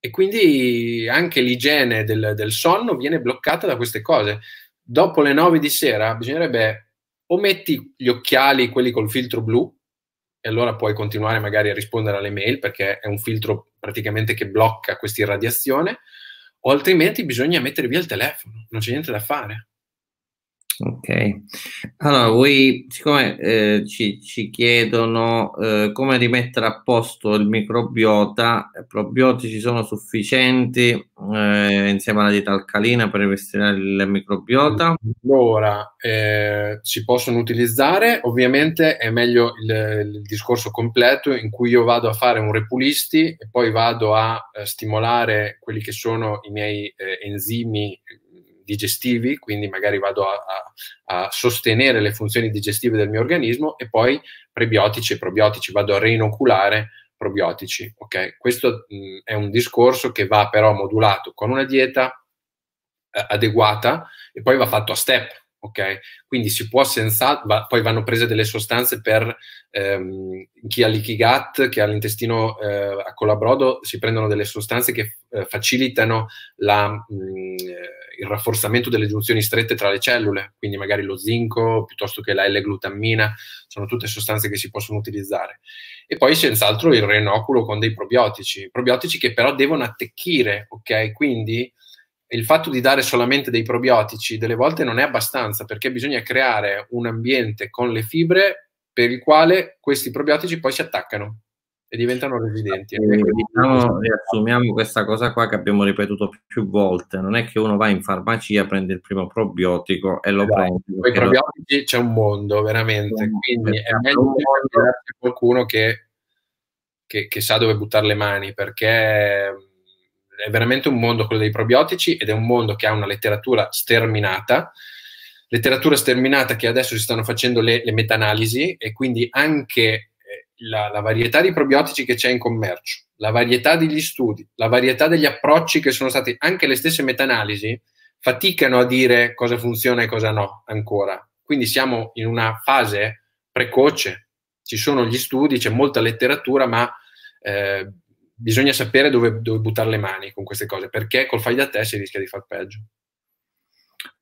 Speaker 2: E quindi anche l'igiene del, del sonno viene bloccata da queste cose. Dopo le 9 di sera bisognerebbe o metti gli occhiali, quelli col filtro blu, e allora puoi continuare magari a rispondere alle mail perché è un filtro praticamente che blocca questa irradiazione, o altrimenti bisogna mettere via il telefono, non c'è niente da fare.
Speaker 1: Ok, allora voi, siccome eh, ci, ci, chiedono eh, come rimettere a posto il microbiota, eh, probiotici sono sufficienti eh, insieme alla dieta alcalina per ripristinare il microbiota?
Speaker 2: Allora, eh, si possono utilizzare, ovviamente è meglio il, il, discorso completo in cui io vado a fare un repulisti e poi vado a eh, stimolare quelli che sono i miei enzimi digestivi, quindi magari vado a, a, a, sostenere le funzioni digestive del mio organismo e poi prebiotici e probiotici, vado a reinoculare probiotici. Okay? Questo mh, mm, è un discorso che va però modulato con una dieta eh, adeguata e poi va fatto a step, ok? Quindi si può senz'altro, va, poi vanno prese delle sostanze per ehm, chi ha l'ikigat, chi ha l'intestino eh, a colabrodo, si prendono delle sostanze che eh, facilitano la, mh, mm, il rafforzamento delle giunzioni strette tra le cellule, quindi magari lo zinco piuttosto che la L-glutammina, sono tutte sostanze che si possono utilizzare. E poi senz'altro il renoculo con dei probiotici, probiotici che però devono attecchire, ok? Quindi il fatto di dare solamente dei probiotici delle volte non è abbastanza perché bisogna creare un ambiente con le fibre per il quale questi probiotici poi si attaccano e diventano residenti. diciamo,
Speaker 1: riassumiamo questa cosa qua che abbiamo ripetuto più volte, non è che uno va in farmacia, prende il primo probiotico e lo esatto. prende. Con i probiotici
Speaker 2: lo... c'è un mondo veramente, no, quindi è meglio che qualcuno che, che, che sa dove buttare le mani perché è veramente un mondo quello dei probiotici ed è un mondo che ha una letteratura sterminata, letteratura sterminata che adesso si stanno facendo le, le meta-analisi e quindi anche eh, la, la varietà di probiotici che c'è in commercio, la varietà degli studi, la varietà degli approcci che sono stati, anche le stesse meta-analisi faticano a dire cosa funziona e cosa no ancora. Quindi siamo in una fase precoce, ci sono gli studi, c'è molta letteratura, ma... Eh, bisogna sapere dove, dove buttare le mani con queste cose, perché col fai da te si rischia di far peggio.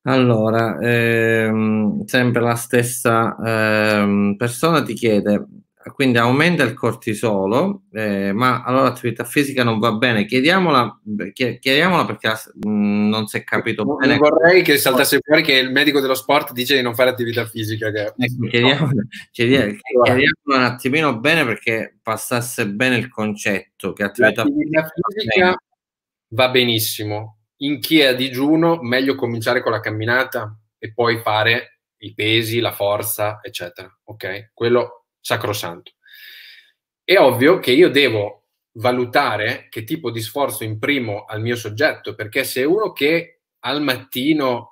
Speaker 1: Allora, ehm, sempre la stessa ehm, persona ti chiede quindi aumenta il cortisolo, eh, ma allora l'attività fisica non va bene. Chiediamola, chiediamola perché
Speaker 2: mh, mm, non si è capito non bene. Vorrei che saltasse fuori che il medico dello sport dice di non fare attività fisica. Che... Ecco, eh, chiediamola, chiediamola, chiediamola, un attimino bene perché passasse bene il concetto che attività, attività fisica va benissimo. In chi è a digiuno, meglio cominciare con la camminata e poi fare i pesi, la forza, eccetera. Ok, quello sacrosanto. È ovvio che io devo valutare che tipo di sforzo imprimo al mio soggetto, perché se uno che al mattino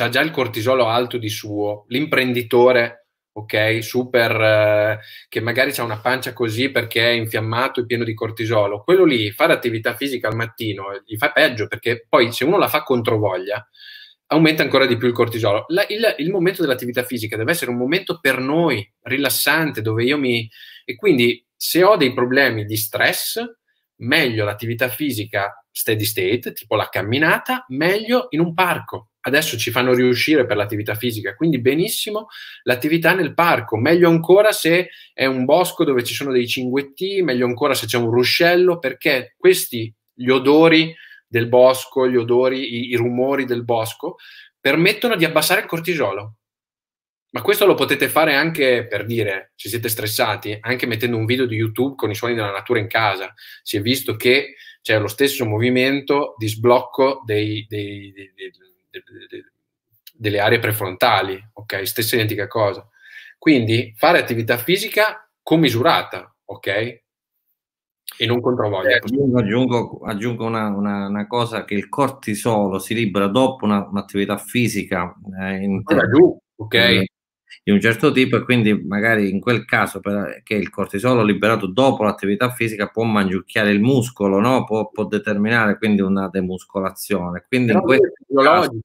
Speaker 2: ha già il cortisolo alto di suo, l'imprenditore, ok, super, eh, che magari ha una pancia così perché è infiammato e pieno di cortisolo, quello lì, fare attività fisica al mattino gli fa peggio, perché poi se uno la fa controvoglia, aumenta ancora di più il cortisolo. La, il, il, momento dell'attività fisica deve essere un momento per noi rilassante, dove io mi... E quindi se ho dei problemi di stress, meglio l'attività fisica steady state, tipo la camminata, meglio in un parco. Adesso ci fanno riuscire per l'attività fisica, quindi benissimo l'attività nel parco, meglio ancora se è un bosco dove ci sono dei cinguetti, meglio ancora se c'è un ruscello, perché questi, gli odori, del bosco, gli odori, i, i rumori del bosco, permettono di abbassare il cortisolo. Ma questo lo potete fare anche per dire, se siete stressati, anche mettendo un video di YouTube con i suoni della natura in casa. Si è visto che c'è lo stesso movimento di sblocco dei, dei, dei, delle aree prefrontali, ok? Stessa identica cosa. Quindi fare attività fisica commisurata, ok? E non controvoglia. Eh, aggiungo, certo, aggiungo, aggiungo una, una, una,
Speaker 1: cosa che il cortisolo si libera dopo una, un'attività fisica eh, in, allora, ah, giù, okay. Eh, di un certo tipo e quindi magari in quel caso per, che il cortisolo liberato dopo l'attività fisica può mangiucchiare il muscolo, no? può, può, determinare quindi una demuscolazione. Quindi in questo caso,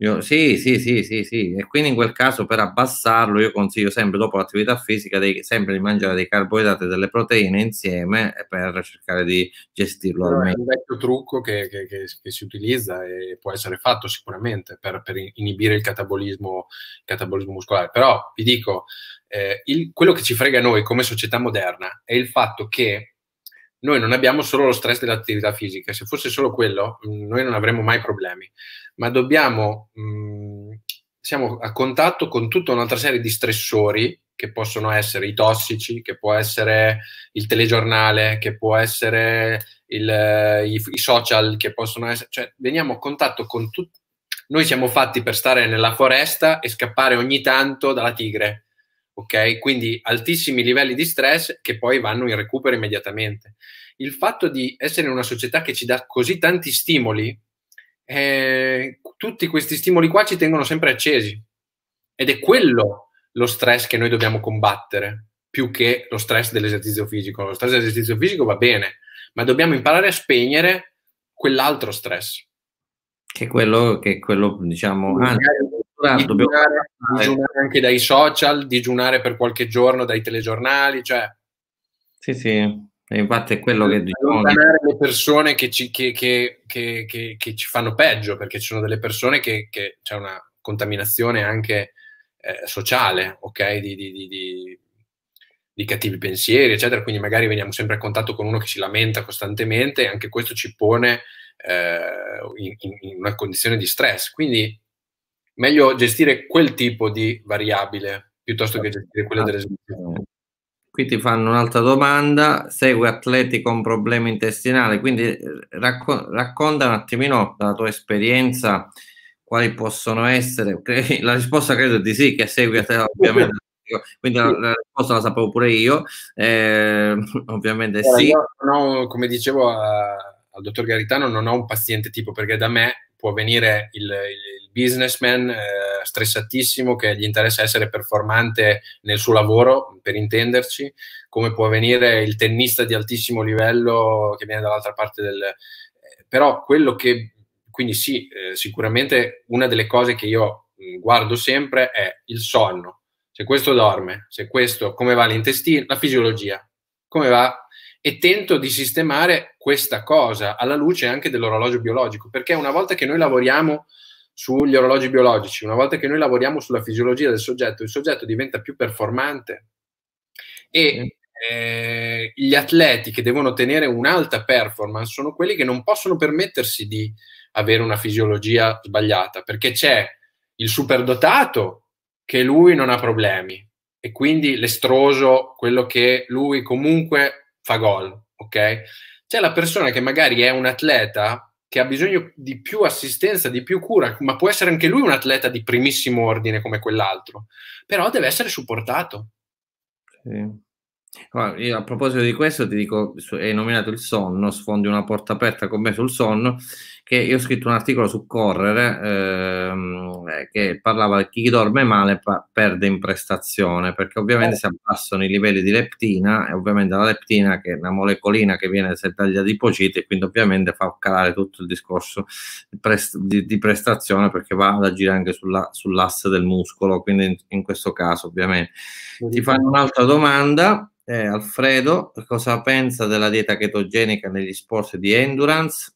Speaker 1: io, sì, sì, sì, sì, sì. E quindi in quel caso per abbassarlo io consiglio sempre dopo l'attività fisica dei, sempre di mangiare dei carboidrati e delle proteine insieme eh, per cercare di gestirlo al meglio. È un
Speaker 2: vecchio trucco che, che, che, che, si utilizza e può essere fatto sicuramente per, per inibire il catabolismo, il catabolismo, muscolare. Però vi dico, eh, il, quello che ci frega noi come società moderna è il fatto che noi non abbiamo solo lo stress dell'attività fisica, se fosse solo quello mm, noi non avremmo mai problemi, ma dobbiamo, mh, mm, siamo a contatto con tutta un'altra serie di stressori che possono essere i tossici, che può essere il telegiornale, che può essere il, eh, i, i, social, che possono essere, cioè veniamo a contatto con tutti, noi siamo fatti per stare nella foresta e scappare ogni tanto dalla tigre ok? Quindi altissimi livelli di stress che poi vanno in recupero immediatamente. Il fatto di essere in una società che ci dà così tanti stimoli, eh, tutti questi stimoli qua ci tengono sempre accesi ed è quello lo stress che noi dobbiamo combattere più che lo stress dell'esercizio fisico. Lo stress dell'esercizio fisico va bene, ma dobbiamo imparare a spegnere quell'altro stress.
Speaker 1: Che è quello che è quello, diciamo, anzi,
Speaker 2: Certo, di digiunare, digiunare anche dai social, digiunare per qualche giorno dai telegiornali, cioè...
Speaker 1: Sì, sì, e infatti è quello che diciamo.
Speaker 2: le persone che ci, che, che, che ci, fanno peggio, perché ci sono delle persone che, c'è una contaminazione anche eh, sociale, ok? Di, di, di, di, cattivi pensieri, eccetera. Quindi magari veniamo sempre a contatto con uno che si lamenta costantemente e anche questo ci pone eh, in, in, una condizione di stress. Quindi meglio gestire quel tipo di variabile piuttosto che gestire quella delle soluzioni. Qui ti fanno
Speaker 1: un'altra domanda, segui atleti con problemi intestinali, quindi eh, racco- racconta un attimino dalla tua esperienza quali possono essere, la risposta credo di sì, che segui a te ovviamente, quindi la, la risposta la sapevo pure io, eh, ovviamente allora, sì. Io,
Speaker 2: no, come dicevo a, al dottor Garitano, non ho un paziente tipo perché da me può venire il, il businessman eh, stressatissimo che gli interessa essere performante nel suo lavoro, per intenderci, come può venire il tennista di altissimo livello che viene dall'altra parte del... Eh, però quello che... Quindi sì, eh, sicuramente una delle cose che io mm, guardo sempre è il sonno. Se questo dorme, se questo, come va l'intestino, la fisiologia, come va e tento di sistemare questa cosa alla luce anche dell'orologio biologico, perché una volta che noi lavoriamo sugli orologi biologici, una volta che noi lavoriamo sulla fisiologia del soggetto, il soggetto diventa più performante e eh, gli atleti che devono tenere un'alta performance sono quelli che non possono permettersi di avere una fisiologia sbagliata, perché c'è il superdotato che lui non ha problemi e quindi l'estroso, quello che lui comunque fa gol, ok? C'è la persona che magari è un atleta che ha bisogno di più assistenza, di più cura, ma può essere anche lui un atleta di primissimo ordine come quell'altro, però deve essere supportato.
Speaker 1: Sì. io a proposito di questo ti dico, hai nominato il sonno, sfondi una porta aperta con me sul sonno, che io ho scritto un articolo su Correre ehm, eh, che parlava di chi dorme male perde in prestazione, perché ovviamente si certo. abbassano i livelli di leptina e ovviamente la leptina che è una molecolina che viene dagli adipociti e quindi ovviamente fa calare tutto il discorso di, prest- di, di prestazione perché va ad agire anche sulla, sull'asse del muscolo, quindi in, in questo caso ovviamente. Sì. Ti fanno un'altra domanda. Eh, Alfredo, cosa pensa della dieta chetogenica negli sport di endurance?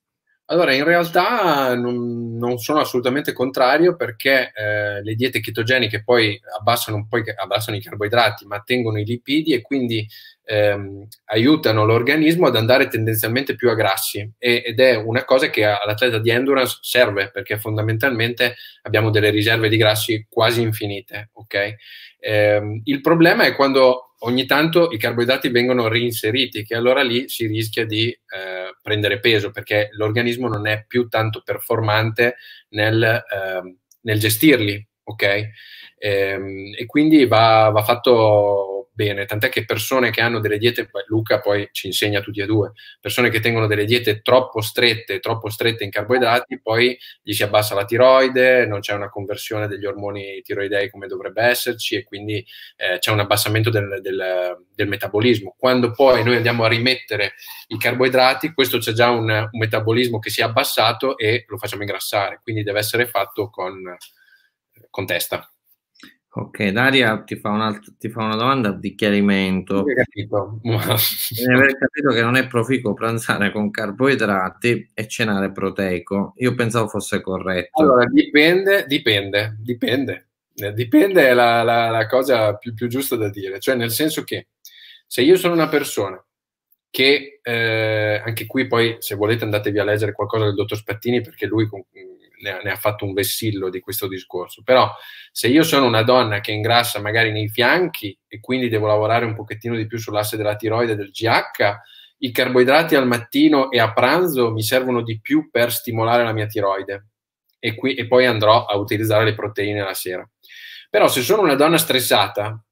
Speaker 2: Allora, in realtà non, non sono assolutamente contrario perché eh, le diete chetogeniche poi abbassano, poi abbassano, i carboidrati, ma tengono i lipidi e quindi ehm, aiutano l'organismo ad andare tendenzialmente più a grassi e, ed è una cosa che all'atleta di endurance serve perché fondamentalmente abbiamo delle riserve di grassi quasi infinite. Okay? Ehm, il problema è quando ogni tanto i carboidrati vengono reinseriti, che allora lì si rischia di eh, prendere peso perché l'organismo non è più tanto performante nel, eh, nel gestirli. Okay? Ehm, e quindi va, va fatto bene, tant'è che persone che hanno delle diete, Luca poi ci insegna tutti e due, persone che tengono delle diete troppo strette, troppo strette in carboidrati, poi gli si abbassa la tiroide, non c'è una conversione degli ormoni tiroidei come dovrebbe esserci e quindi eh, c'è un abbassamento del, del, del, metabolismo. Quando poi noi andiamo a rimettere i carboidrati, questo c'è già un, un metabolismo che si è abbassato e lo facciamo ingrassare, quindi deve essere fatto con, con testa.
Speaker 1: Ok, Daria ti fa, altro, ti fa, una domanda di chiarimento. Non capito. Deve aver capito che non è proficuo pranzare con carboidrati e cenare proteico. Io pensavo fosse corretto.
Speaker 2: Allora, dipende, dipende, dipende. Eh, dipende è la, la, la, cosa più, più, giusta da dire. Cioè, nel senso che se io sono una persona che, eh, anche qui poi, se volete, andatevi a leggere qualcosa del dottor Spattini, perché lui con, ne ha, ne ha, fatto un vessillo di questo discorso, però se io sono una donna che ingrassa magari nei fianchi e quindi devo lavorare un pochettino di più sull'asse della tiroide e del GH, i carboidrati al mattino e a pranzo mi servono di più per stimolare la mia tiroide e, qui, e poi andrò a utilizzare le proteine la sera. Però se sono una donna stressata,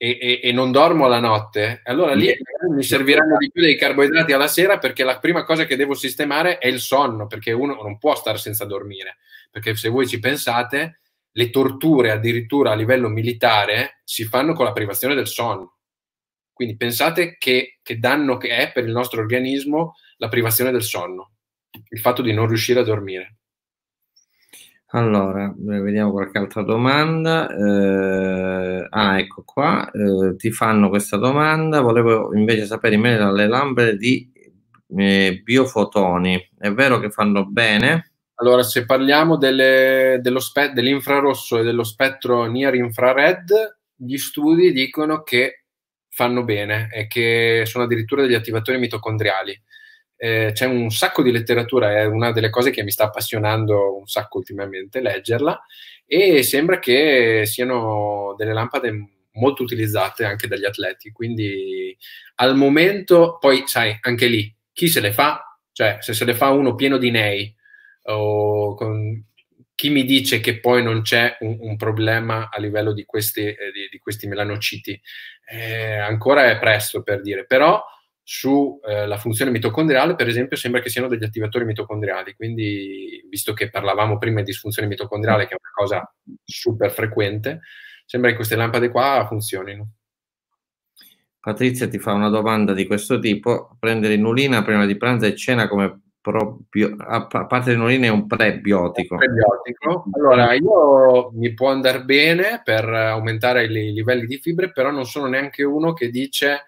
Speaker 2: e, e, e, non dormo la notte, allora lì mi serviranno di più dei carboidrati alla sera perché la prima cosa che devo sistemare è il sonno, perché uno non può stare senza dormire, perché se voi ci pensate, le torture addirittura a livello militare si fanno con la privazione del sonno. Quindi pensate che, che danno che è per il nostro organismo la privazione del sonno, il fatto di non riuscire a dormire.
Speaker 1: Allora, eh, vediamo qualche altra domanda. Eh, ah, ecco qua, eh, ti fanno questa domanda. Volevo invece sapere in merito alle lampe di eh, biofotoni. È vero che fanno bene?
Speaker 2: Allora, se parliamo delle, spe, dell'infrarosso e dello spettro near infrared, gli studi dicono che fanno bene e che sono addirittura degli attivatori mitocondriali eh, c'è un sacco di letteratura, è una delle cose che mi sta appassionando un sacco ultimamente leggerla e sembra che siano delle lampade molto utilizzate anche dagli atleti, quindi al momento poi sai anche lì chi se le fa, cioè se se le fa uno pieno di nei o con chi mi dice che poi non c'è un, un problema a livello di questi, eh, di, di questi melanociti, eh, ancora è presto per dire, però sulla eh, funzione mitocondriale, per esempio, sembra che siano degli attivatori mitocondriali. Quindi, visto che parlavamo prima di disfunzione mitocondriale, che è una cosa super frequente, sembra che queste lampade qua funzionino.
Speaker 1: Patrizia ti fa una domanda di questo tipo: prendere inulina prima di pranzo e cena come probio- a parte l'inulina è un prebiotico.
Speaker 2: prebiotico. Allora, io mi può andare bene per aumentare i livelli di fibre, però non sono neanche uno che dice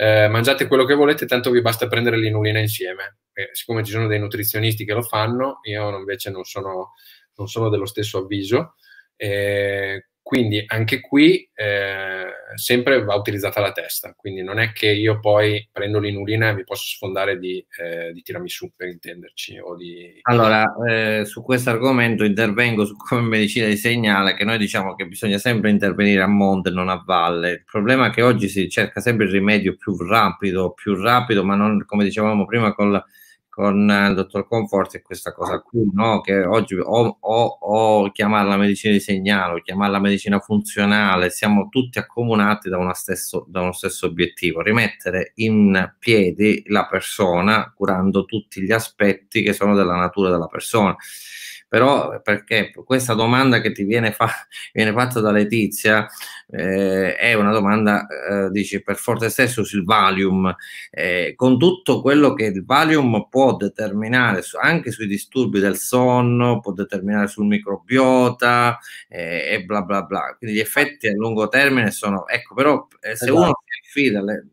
Speaker 2: eh, mangiate quello che volete, tanto vi basta prendere l'inulina insieme. E siccome ci sono dei nutrizionisti che lo fanno, io invece non sono, non sono dello stesso avviso. Eh, quindi anche qui eh, sempre va utilizzata la testa, quindi non è che io poi prendo l'inulina e mi posso sfondare di, eh, di tiramisù, per intenderci. Di...
Speaker 1: Allora, eh, su questo argomento intervengo su come medicina di segnale, che noi diciamo che bisogna sempre intervenire a monte, non a valle. Il problema è che oggi si cerca sempre il rimedio più rapido, più rapido, ma non come dicevamo prima con la con il dottor Comfort è questa cosa qui, no? che oggi o, o, o chiamarla medicina di segnale o chiamarla medicina funzionale, siamo tutti accomunati da, una stesso, da uno stesso obiettivo, rimettere in piedi la persona curando tutti gli aspetti che sono della natura della persona però perché questa domanda che ti viene, fa, viene fatta da Letizia eh, è una domanda, eh, dici, per forte stesso sul Valium, eh, con tutto quello che il Valium può determinare anche sui disturbi del sonno, può determinare sul microbiota eh, e bla bla bla, quindi gli effetti a lungo termine sono, ecco, però eh, se uno esatto. si affida... Le,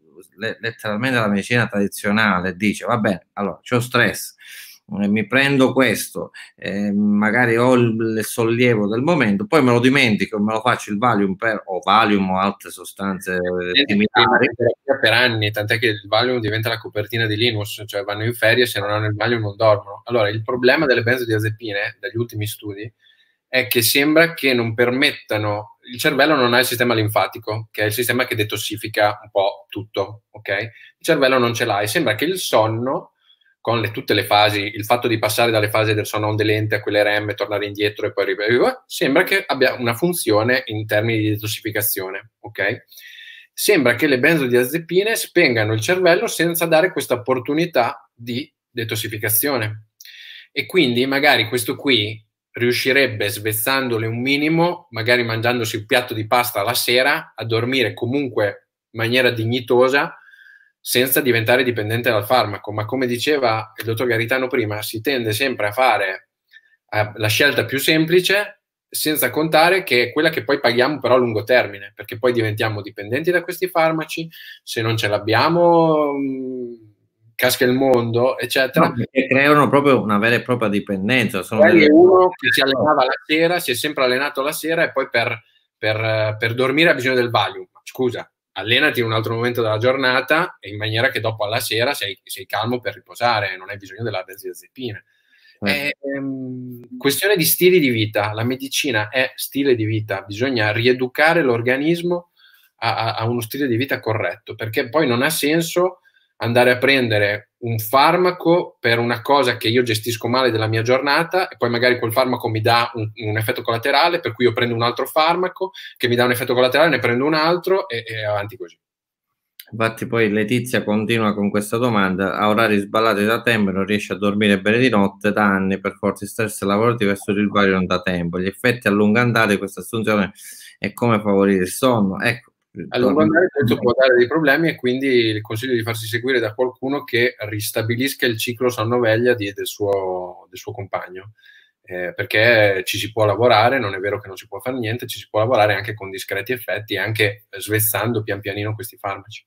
Speaker 1: letteralmente alla medicina tradizionale dice va bene, allora c'ho stress, eh, mi prendo questo, eh, magari ho il, il sollievo del momento, poi me lo dimentico, me
Speaker 2: lo faccio il Valium per, o Valium o altre sostanze eh, eh, similari. Per anni, tant'è che il Valium diventa la copertina di Linus, cioè vanno in ferie se non hanno il Valium non dormono. Allora, il problema delle benzodiazepine, dagli ultimi studi, è che sembra che non permettano il cervello non ha il sistema linfatico, che è il sistema che detossifica un po' tutto, ok? Il cervello non ce l'ha e sembra che il sonno con le, tutte le fasi, il fatto di passare dalle fasi del sonno delente a quelle REM, tornare indietro e poi ripetere, sembra che abbia una funzione in termini di detossificazione, ok? Sembra che le benzodiazepine spengano il cervello senza dare questa opportunità di detossificazione. E quindi magari questo qui riuscirebbe, svezzandole un minimo, magari mangiandosi un piatto di pasta la sera, a dormire comunque in maniera dignitosa, senza diventare dipendente dal farmaco, ma come diceva il dottor Garitano prima, si tende sempre a fare eh, la scelta più semplice senza contare che è quella che poi paghiamo però a lungo termine, perché poi diventiamo dipendenti da questi farmaci, se non ce l'abbiamo mh, mm, casca il mondo, eccetera. No, creano proprio una
Speaker 1: vera e propria dipendenza. Sono delle... uno
Speaker 2: che si allenava la sera, si è sempre allenato la sera e poi per, per, eh, per dormire ha bisogno del Valium, scusa, allenati in un altro momento della giornata in maniera che dopo alla sera sei, sei calmo per riposare, non hai bisogno della benzodiazepina. Eh. eh. Ehm, questione di stili di vita, la medicina è stile di vita, bisogna rieducare l'organismo a, a, a uno stile di vita corretto, perché poi non ha senso andare a prendere un farmaco per una cosa che io gestisco male della mia giornata e poi magari quel farmaco mi dà un, un effetto collaterale, per cui io prendo un altro farmaco che mi dà un effetto collaterale, ne prendo un altro e, e avanti così. Infatti
Speaker 1: poi Letizia continua con questa domanda, a orari sballati da tempo non riesce a dormire bene di notte da anni per forti stress lavorativi e studio il non da tempo, gli effetti a lungo andare di questa assunzione e come favorire il sonno. Ecco, eh,
Speaker 2: allora, lungo andare questo può dare dei problemi e quindi il consiglio di farsi seguire da qualcuno che ristabilisca il ciclo sannoveglia del, del, suo, compagno. Eh, perché ci si può lavorare, non è vero che non si può fare niente, ci si può lavorare anche con discreti effetti, anche svezzando pian pianino questi farmaci.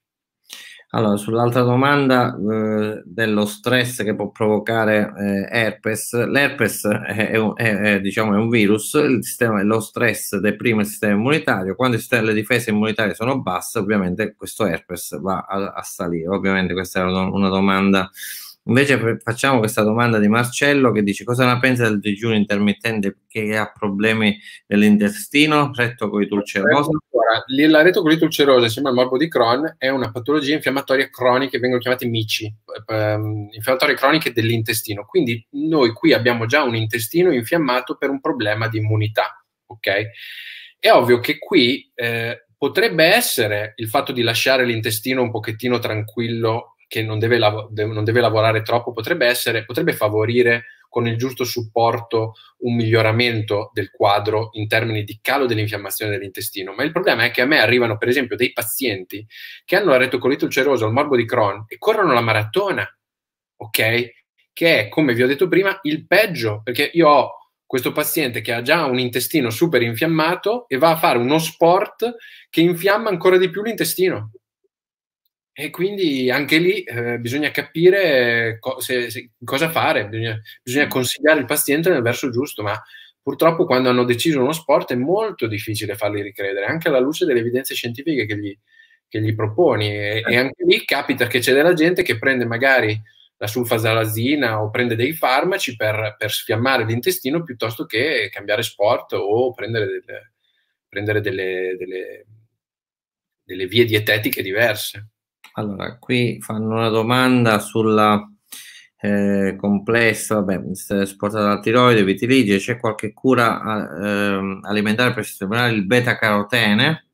Speaker 1: Allora, sull'altra domanda eh, dello stress che può provocare eh, herpes, l'herpes è, è, è, diciamo, è un virus, sistema, lo stress deprime il sistema immunitario, quando sistema, le difese immunitarie sono basse ovviamente questo herpes va a, a salire, ovviamente questa era una domanda Invece facciamo questa domanda di Marcello che dice cosa ne pensa del digiuno intermittente che ha problemi nell'intestino, retto tulcerosa?
Speaker 2: La retto rettocolitulcerosa insieme al morbo di Crohn è una patologia infiammatoria cronica, vengono chiamate MICI, eh, ehm, infiammatorie croniche dell'intestino. Quindi noi qui abbiamo già un intestino infiammato per un problema di immunità, ok? È ovvio che qui eh, potrebbe essere il fatto di lasciare l'intestino un pochettino tranquillo che non deve, lav- de- non deve lavorare troppo potrebbe, essere, potrebbe favorire con il giusto supporto un miglioramento del quadro in termini di calo dell'infiammazione dell'intestino. Ma il problema è che a me arrivano, per esempio, dei pazienti che hanno la retocolite ulcerosa o il morbo di Crohn e corrono la maratona, ok? Che è, come vi ho detto prima, il peggio, perché io ho questo paziente che ha già un intestino super infiammato e va a fare uno sport che infiamma ancora di più l'intestino. E quindi anche lì eh, bisogna capire eh, co- se, se, cosa fare, bisogna, bisogna, mm. consigliare il paziente nel verso giusto, ma purtroppo quando hanno deciso uno sport è molto difficile farli ricredere, anche alla luce delle evidenze scientifiche che gli, che gli proponi. E, eh. e, anche lì capita che c'è della gente che prende magari la sulfasalazina o prende dei farmaci per, per sfiammare l'intestino piuttosto che cambiare sport o prendere delle, prendere delle, delle, delle vie dietetiche diverse.
Speaker 1: Allora, qui fanno una domanda sulla eh, complessa, vabbè, sportata dalla tiroide, vitiligio, c'è qualche cura eh, alimentare per sistemare
Speaker 2: il beta-carotene?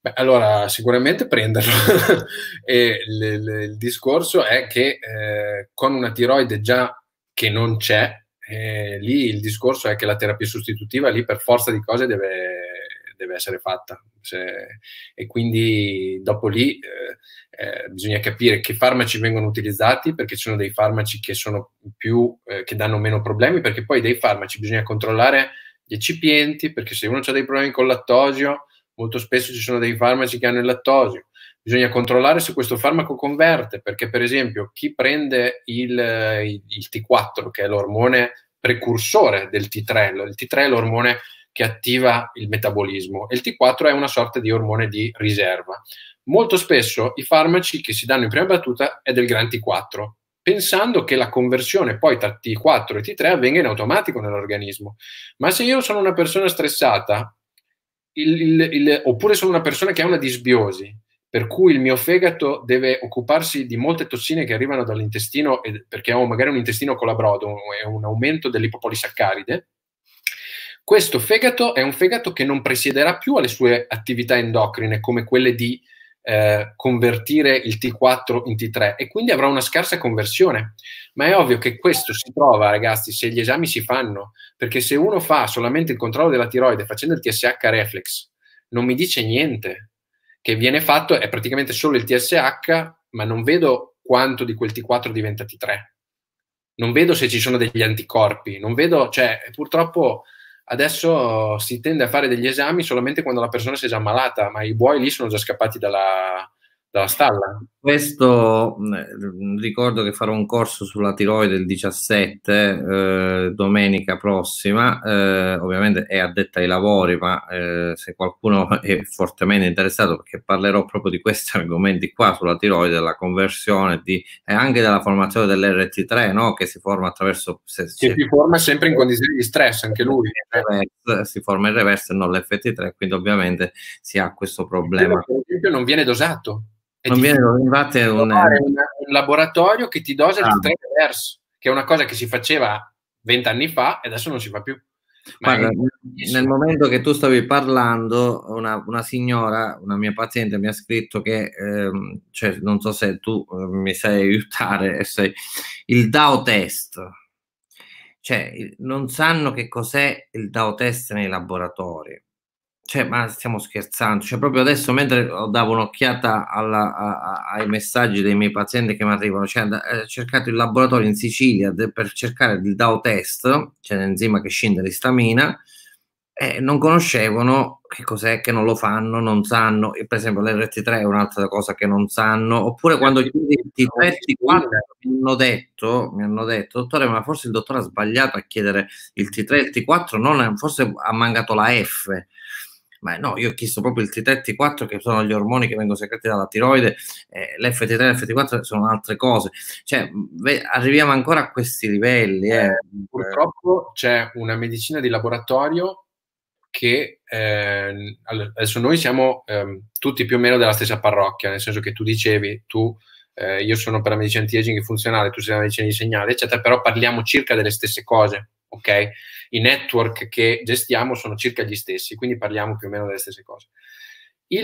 Speaker 2: Beh, allora, sicuramente prenderlo. le, le, il discorso è che eh, con una tiroide già che non c'è, eh, lì il discorso è che la terapia sostitutiva lì per forza di cose deve deve essere fatta. Se, e quindi dopo lì eh, eh, bisogna capire che farmaci vengono utilizzati, perché ci sono dei farmaci che, sono più, eh, che danno meno problemi, perché poi dei farmaci bisogna controllare gli eccipienti, perché se uno ha dei problemi con lattosio, molto spesso ci sono dei farmaci che hanno il lattosio. Bisogna controllare se questo farmaco converte, perché per esempio chi prende il, eh, il, il T4, che è l'ormone precursore del T3, il T3 è l'ormone che attiva il metabolismo e il T4 è una sorta di ormone di riserva. Molto spesso i farmaci che si danno in prima battuta è del gran T4, pensando che la conversione poi tra T4 e T3 avvenga in automatico nell'organismo. Ma se io sono una persona stressata, il, il, il, oppure sono una persona che ha una disbiosi, per cui il mio fegato deve occuparsi di molte tossine che arrivano dall'intestino, perché ho magari un intestino colabrodo è un aumento dell'ipopolisaccaride, questo fegato è un fegato che non presiederà più alle sue attività endocrine, come quelle di eh, convertire il T4 in T3, e quindi avrà una scarsa conversione. Ma è ovvio che questo si trova, ragazzi, se gli esami si fanno, perché se uno fa solamente il controllo della tiroide facendo il TSH reflex, non mi dice niente. Che viene fatto è praticamente solo il TSH, ma non vedo quanto di quel T4 diventa T3. Non vedo se ci sono degli anticorpi, non vedo, cioè, purtroppo Adesso si tende a fare degli esami solamente quando la persona si è già ammalata, ma i buoi lì sono già scappati dalla, dalla stalla.
Speaker 1: Questo mm, ricordo che farò un corso sulla tiroide il 17 eh, domenica prossima, eh, ovviamente è addetta ai lavori, ma eh, se qualcuno è fortemente interessato perché parlerò proprio di questi argomenti qua sulla tiroide, della conversione di, e anche della formazione dell'RT3 no? che si forma attraverso... Se, se, che
Speaker 2: si forma sempre in condizioni di stress anche lui.
Speaker 1: Si forma il reverse e non l'FT3, quindi ovviamente si ha questo problema.
Speaker 2: Per esempio non viene dosato
Speaker 1: non viene un, un, un
Speaker 2: laboratorio che ti dosa ah. di tre diverso, che è una cosa che si faceva vent'anni fa e adesso non si fa più.
Speaker 1: Guarda, nel momento che tu stavi parlando, una, una, signora, una mia paziente, mi ha scritto che, ehm, cioè, non so se tu eh, mi sai aiutare, sei, il DAO test, cioè non sanno che cos'è il DAO test nei laboratori cioè, ma stiamo scherzando, cioè, proprio adesso mentre davo un'occhiata alla, a, a, ai messaggi dei miei pazienti che mi arrivano, cioè, ho eh, cercato il laboratorio in Sicilia de, per cercare il DAO test, cioè l'enzima che scinde l'istamina, e eh, non conoscevano che cos'è, che non lo fanno, non sanno, e per esempio l'RT3 è un'altra cosa che non sanno, oppure quando chiedi ti testi, guarda, mi hanno detto, mi hanno detto, dottore, ma forse il dottore ha sbagliato a chiedere il T3 e il T4, non, forse ha mancato la F ma no, io ho chiesto proprio il T3-T4 che sono gli ormoni che vengono secreti dalla tiroide, eh, l'FT3 e l'FT4 sono altre cose, cioè arriviamo ancora a questi livelli. Eh. eh.
Speaker 2: Purtroppo c'è una medicina di laboratorio che eh, adesso noi siamo ehm, tutti più o meno della stessa parrocchia, nel senso che tu dicevi, tu eh, io sono per la medicina anti-aging funzionale, tu sei la medicina di segnale, eccetera, però parliamo circa delle stesse cose ok? I network che gestiamo sono circa gli stessi, quindi parliamo più o meno delle stesse cose.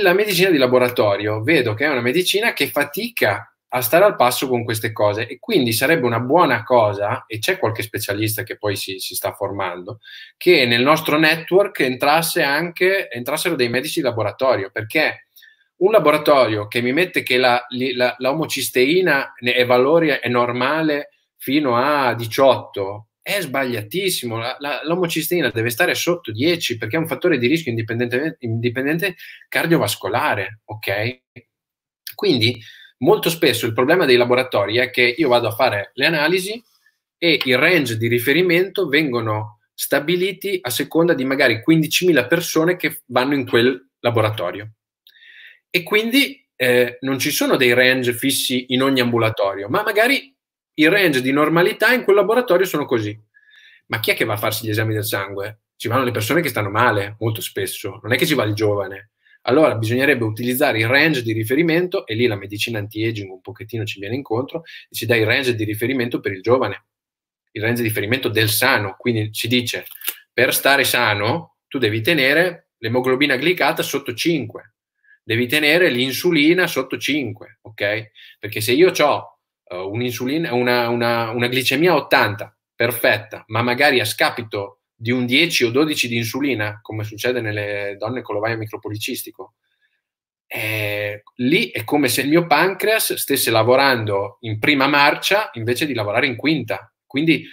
Speaker 2: La medicina di laboratorio vedo che è una medicina che fatica a stare al passo con queste cose e quindi sarebbe una buona cosa, e c'è qualche specialista che poi si, si sta formando, che nel nostro network entrasse anche, entrassero dei medici di laboratorio, perché un laboratorio che mi mette che la, la, la omocisteina è, valore, è normale fino a 18 è sbagliatissimo. La, la, l'omocisteina deve stare sotto 10 perché è un fattore di rischio indipendente, indipendente cardiovascolare, ok? Quindi molto spesso il problema dei laboratori è che io vado a fare le analisi e i range di riferimento vengono stabiliti a seconda di magari 15.000 persone che vanno in quel laboratorio. E quindi eh, non ci sono dei range fissi in ogni ambulatorio, ma magari i range di normalità in quel laboratorio sono così. Ma chi è che va a farsi gli esami del sangue? Ci vanno le persone che stanno male, molto spesso, non è che ci va il giovane. Allora bisognerebbe utilizzare il range di riferimento, e lì la medicina anti-aging un pochettino ci viene incontro, e ci dà il range di riferimento per il giovane, il range di riferimento del sano. Quindi ci dice, per stare sano, tu devi tenere l'emoglobina glicata sotto 5, devi tenere l'insulina sotto 5, ok? Perché se io ho eh, un'insulina, una, una, una glicemia 80 perfetta, ma magari a scapito di un 10 o 12 di insulina, come succede nelle donne con l'ovaio micropolicistico, eh, lì è come se il mio pancreas stesse lavorando in prima marcia invece di lavorare in quinta. Quindi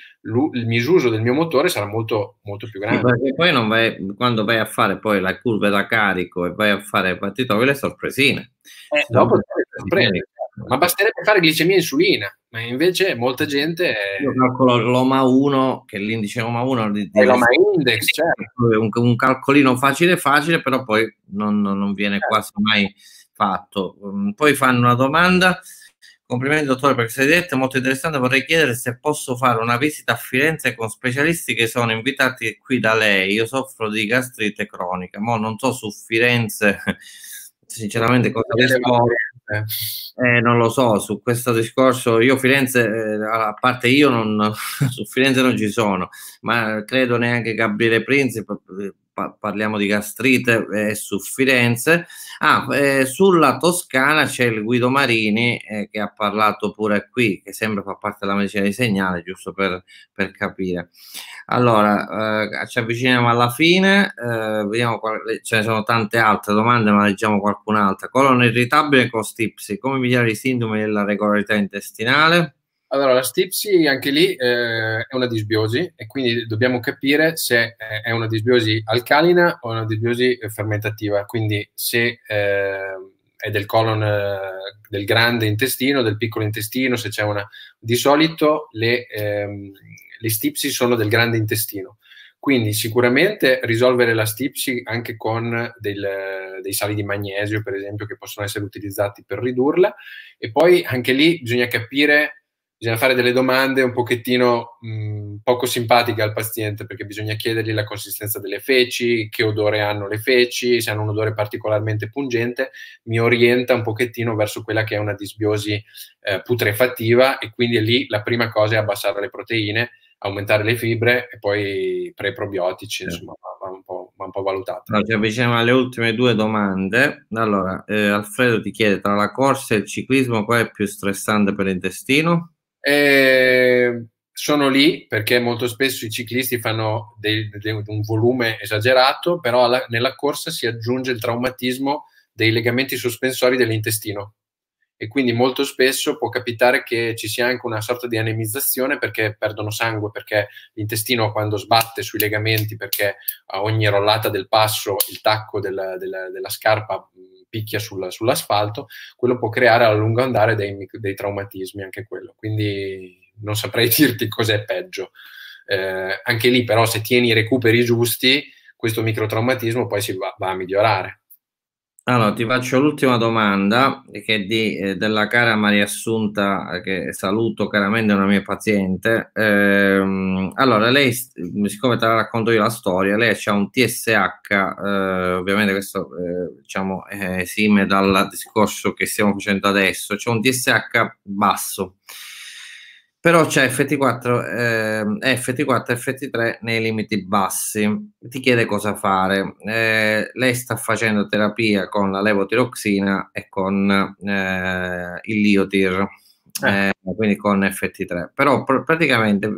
Speaker 2: il misuso del mio motore sarà molto, molto più grande. Sì,
Speaker 1: perché poi vai, quando vai a fare poi la curva da carico e vai a fare partito, le sorpresine. Eh, dopo le sorprese. Ma basterebbe fare glicemia e insulina, ma invece molta gente... È... Io calcolo l'OMA 1, che è l'indice OMA 1... Di, di l'OMA index, certo. Un, un, calcolino facile facile, però poi non, non viene certo. quasi mai fatto. Mm, poi fanno una domanda... Complimenti dottore per questa diretta, molto interessante. Vorrei chiedere se posso fare una visita a Firenze con specialisti che sono invitati qui da lei. Io soffro di gastrite cronica, ma non so su Firenze sinceramente cosa rispondo eh, eh, non lo so, su questo discorso io Firenze, eh, a parte io non, su Firenze non ci sono, ma credo neanche Gabriele Principe parliamo di gastrite eh, e suffirenze. Ah, eh, sulla Toscana c'è il Guido Marini eh, che ha parlato pure qui, che sembra fa parte della medicina di segnale, giusto per, per capire. Allora, eh, ci avviciniamo alla fine, eh, vediamo quale, ce ne sono tante altre domande, ma leggiamo qualcun'altra. Colon irritabile con stipsi, come migliorare i sintomi della regolarità
Speaker 2: intestinale? Allora, la stipsi anche lì eh, è una disbiosi e quindi dobbiamo capire se eh, è una disbiosi alcalina o una disbiosi eh, fermentativa, quindi se eh, è del colon eh, del grande intestino, del piccolo intestino, se c'è una... Di solito le, ehm, le stipsi sono del grande intestino, quindi sicuramente risolvere la stipsi anche con del, dei sali di magnesio, per esempio, che possono essere utilizzati per ridurla e poi anche lì bisogna capire bisogna fare delle domande un pochettino mh, mm, poco simpatiche al paziente perché bisogna chiedergli la consistenza delle feci, che odore hanno le feci, se hanno un odore particolarmente pungente, mi orienta un pochettino verso quella che è una disbiosi eh, putrefattiva e quindi lì la prima cosa è abbassare le proteine, aumentare le fibre e poi pre-probiotici, sì. insomma, va un po', va un po valutato. Allora, ci
Speaker 1: avviciniamo alle ultime due domande. Allora, eh, Alfredo ti chiede, tra la corsa e il ciclismo, qual è più stressante per l'intestino?
Speaker 2: Eh, sono lì perché molto spesso i ciclisti fanno dei, dei, un volume esagerato, però alla, nella corsa si aggiunge il traumatismo dei legamenti sospensori dell'intestino e quindi molto spesso può capitare che ci sia anche una sorta di anemizzazione perché perdono sangue, perché l'intestino quando sbatte sui legamenti, perché a ogni rollata del passo il tacco della, della, della scarpa mm, picchia sulla, sull'asfalto, quello può creare a lungo andare dei, dei, traumatismi anche quello. Quindi non saprei dirti cos'è peggio. Eh, anche lì però se tieni i recuperi giusti, questo microtraumatismo poi si va, va a migliorare.
Speaker 1: Allora, ti faccio l'ultima domanda che è di, eh, della cara Maria Assunta, eh, che saluto caramente, una mia paziente. Ehm, allora, lei, siccome te la racconto io la storia, lei ha un TSH, eh, ovviamente questo eh, diciamo, esime dal discorso che stiamo facendo adesso, c'è un TSH basso però c'è FT4, eh, FT4 e FT3 nei limiti bassi. Ti chiede cosa fare. Eh, lei sta facendo terapia con la levotiroxina e con eh, il liotir, eh. Eh, quindi con FT3. Però pr praticamente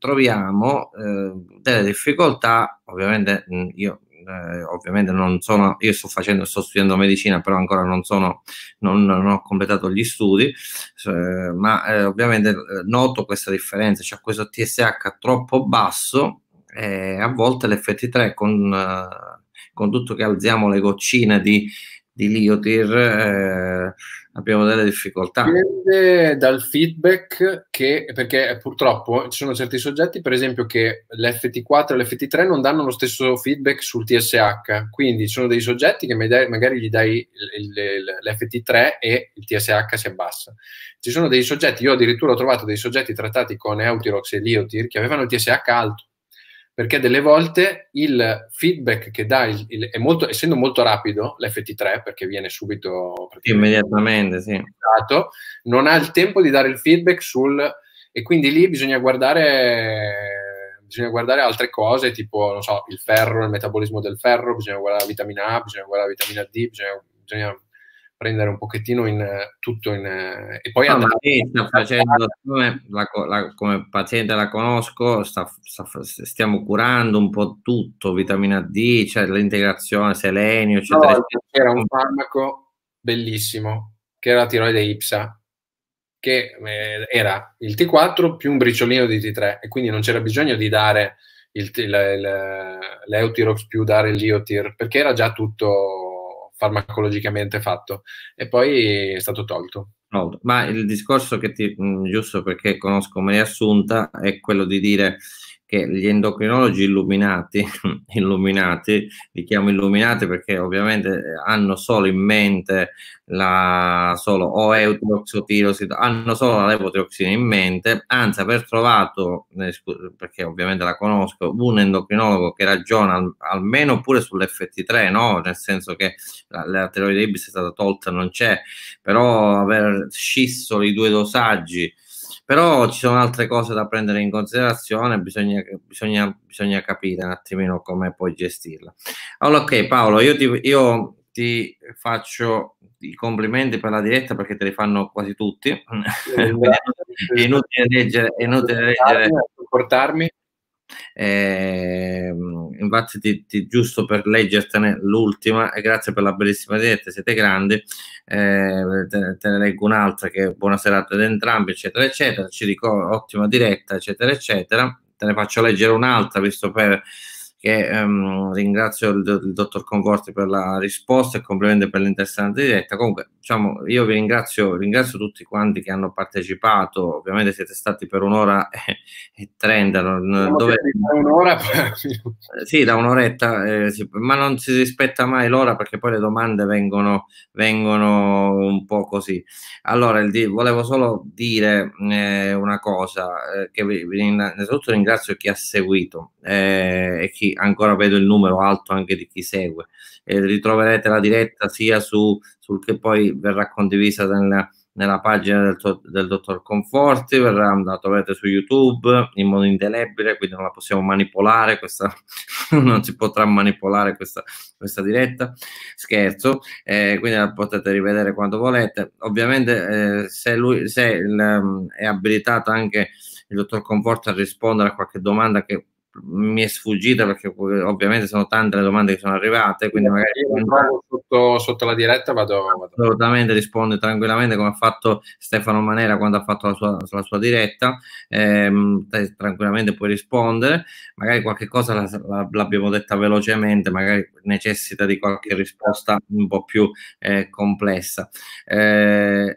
Speaker 1: troviamo eh, delle difficoltà, ovviamente mm, io eh, ovviamente non sono, io sto facendo, sto studiando medicina, però ancora non sono, non, non ho completato gli studi, eh, ma eh, ovviamente eh, noto questa differenza, cioè questo TSH troppo basso e eh, a volte l'FT3 con, con tutto che alziamo le goccine di di Liotir eh, abbiamo delle difficoltà.
Speaker 2: Dipende dal feedback che, perché purtroppo ci sono certi soggetti, per esempio, che l'FT4 e l'FT3 non danno lo stesso feedback sul TSH, quindi ci sono dei soggetti che magari gli dai l'FT3 e il TSH si abbassa. Ci sono dei soggetti, io addirittura ho trovato dei soggetti trattati con Eutirox e Liotir che avevano il TSH alto perché delle volte il feedback che dà, il, il, molto, essendo molto rapido l'FT3, perché viene subito immediatamente, sì. Esatto, non ha il tempo di dare il feedback sul... e quindi lì bisogna guardare, bisogna guardare altre cose, tipo, non so, il ferro, il metabolismo del ferro, bisogna guardare la vitamina A, bisogna guardare la vitamina D, bisogna, bisogna prendere un pochettino in eh, tutto in, eh, e poi ah, no, sta
Speaker 1: facendo come, la, la, come, paziente la conosco sta, sta, stiamo curando un po' tutto vitamina D cioè l'integrazione
Speaker 2: selenio eccetera, no, c'era un farmaco bellissimo che era la tiroide ipsa che eh, era il T4 più un briciolino di T3 e quindi non c'era bisogno di dare il, il, il l'Eutirox più dare l'Iotir perché era già tutto farmacologicamente fatto e poi è stato tolto.
Speaker 1: Ma il discorso che ti, giusto perché conosco me assunta, è quello di dire che gli endocrinologi illuminati, illuminati, li chiamo illuminati perché ovviamente eh, hanno solo in mente la solo o eutroxotirosid, hanno solo la levotrioxina in mente, anzi aver trovato, eh, perché ovviamente la conosco, un endocrinologo che ragiona almeno pure sull'FT3, no? nel senso che la, la Ibis è stata tolta, non c'è, però aver scisso i due dosaggi però ci sono altre cose da prendere in considerazione, bisogna, bisogna, bisogna capire un attimino come puoi gestirla. Allora, ok Paolo, io ti, io ti faccio i complimenti per la diretta perché te li fanno quasi tutti. è inutile leggere, è inutile leggere. Supportarmi. Eh, battiti giusto per leggertene l'ultima e grazie per la bellissima diretta, siete grandi, eh, te, te, ne leggo un'altra che buona serata ad entrambi, eccetera, eccetera, ci ricordo ottima diretta, eccetera, eccetera, te ne faccio leggere un'altra visto per che ehm, ringrazio il, il, dottor Conforti per la risposta e complimenti per l'interessante diretta. Comunque, diciamo, io vi ringrazio, ringrazio tutti quanti che hanno partecipato, ovviamente siete stati per un'ora e trenta. Dove...
Speaker 2: Da un'ora?
Speaker 1: Eh, sì, da un'oretta, eh, sì, ma non si rispetta mai l'ora perché poi le domande vengono, vengono un po' così. Allora, il, volevo solo dire eh, una cosa, eh, che vi, vi, innanzitutto ringrazio chi ha seguito eh, e chi ancora vedo il numero alto anche di chi segue. Eh, ritroverete la diretta sia su, sul che poi verrà condivisa nella, nella pagina del, del dottor Conforti, verrà, la troverete su YouTube in modo indelebile, quindi non la possiamo manipolare, questa, non si potrà manipolare questa, questa diretta, scherzo, eh, quindi la potete rivedere quando volete. Ovviamente eh, se, lui, se il, è abilitato anche il dottor Conforti a rispondere a qualche domanda che mi è sfuggita perché ovviamente sono tante le domande che sono arrivate, quindi magari io
Speaker 2: trovo sotto, sotto la diretta vado, vado.
Speaker 1: assolutamente risponde tranquillamente come ha fatto Stefano Manera quando ha fatto la sua, la sua diretta, eh, tranquillamente puoi rispondere, magari qualche cosa la, la, l'abbiamo detta velocemente, magari necessita di qualche risposta un po' più eh, complessa. Eh,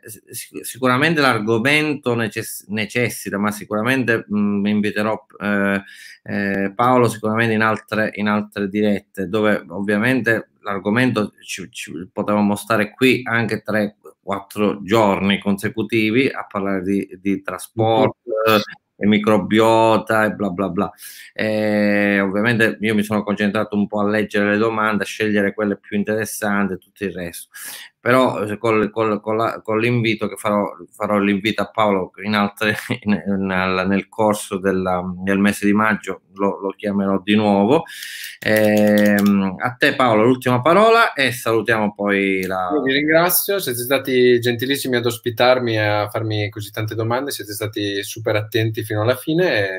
Speaker 1: sicuramente l'argomento necess- necessita, ma sicuramente mh, inviterò eh, eh, Paolo sicuramente in altre, in altre, dirette dove ovviamente l'argomento ci, ci potevamo stare qui anche 3-4 giorni consecutivi a parlare di, di trasporto e eh, microbiota e bla bla bla. E eh, ovviamente io mi sono concentrato un po' a leggere le domande, a scegliere quelle più interessanti e tutto il resto però col, col, col la, con l'invito che farò, farò l'invito a Paolo in altre, in, nel, nel, corso della, del mese di maggio lo, lo chiamerò di nuovo. Eh, a te Paolo l'ultima parola e salutiamo poi la... Io vi
Speaker 2: ringrazio, siete stati gentilissimi ad ospitarmi e a farmi così tante domande, siete stati super attenti fino alla fine. E...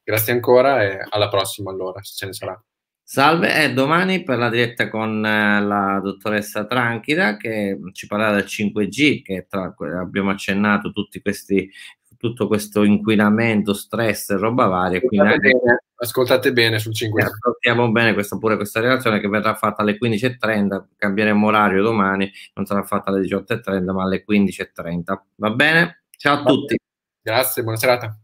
Speaker 2: Grazie ancora e alla prossima allora, se ce ne sarà. Salve, è eh, domani per la diretta con
Speaker 1: eh, la dottoressa Tranchida che ci parlerà del 5G, che tra, abbiamo accennato tutti questi, tutto questo inquinamento, stress e roba varia. Ascoltate, quindi bene,
Speaker 2: ascoltate bene sul 5G. Eh,
Speaker 1: Ascoltiamo bene questa, pure questa relazione che verrà fatta alle 15.30, cambieremo orario domani, non sarà fatta alle 18.30 ma alle 15.30. Va bene? Ciao a Va tutti. Bene. Grazie, buona serata.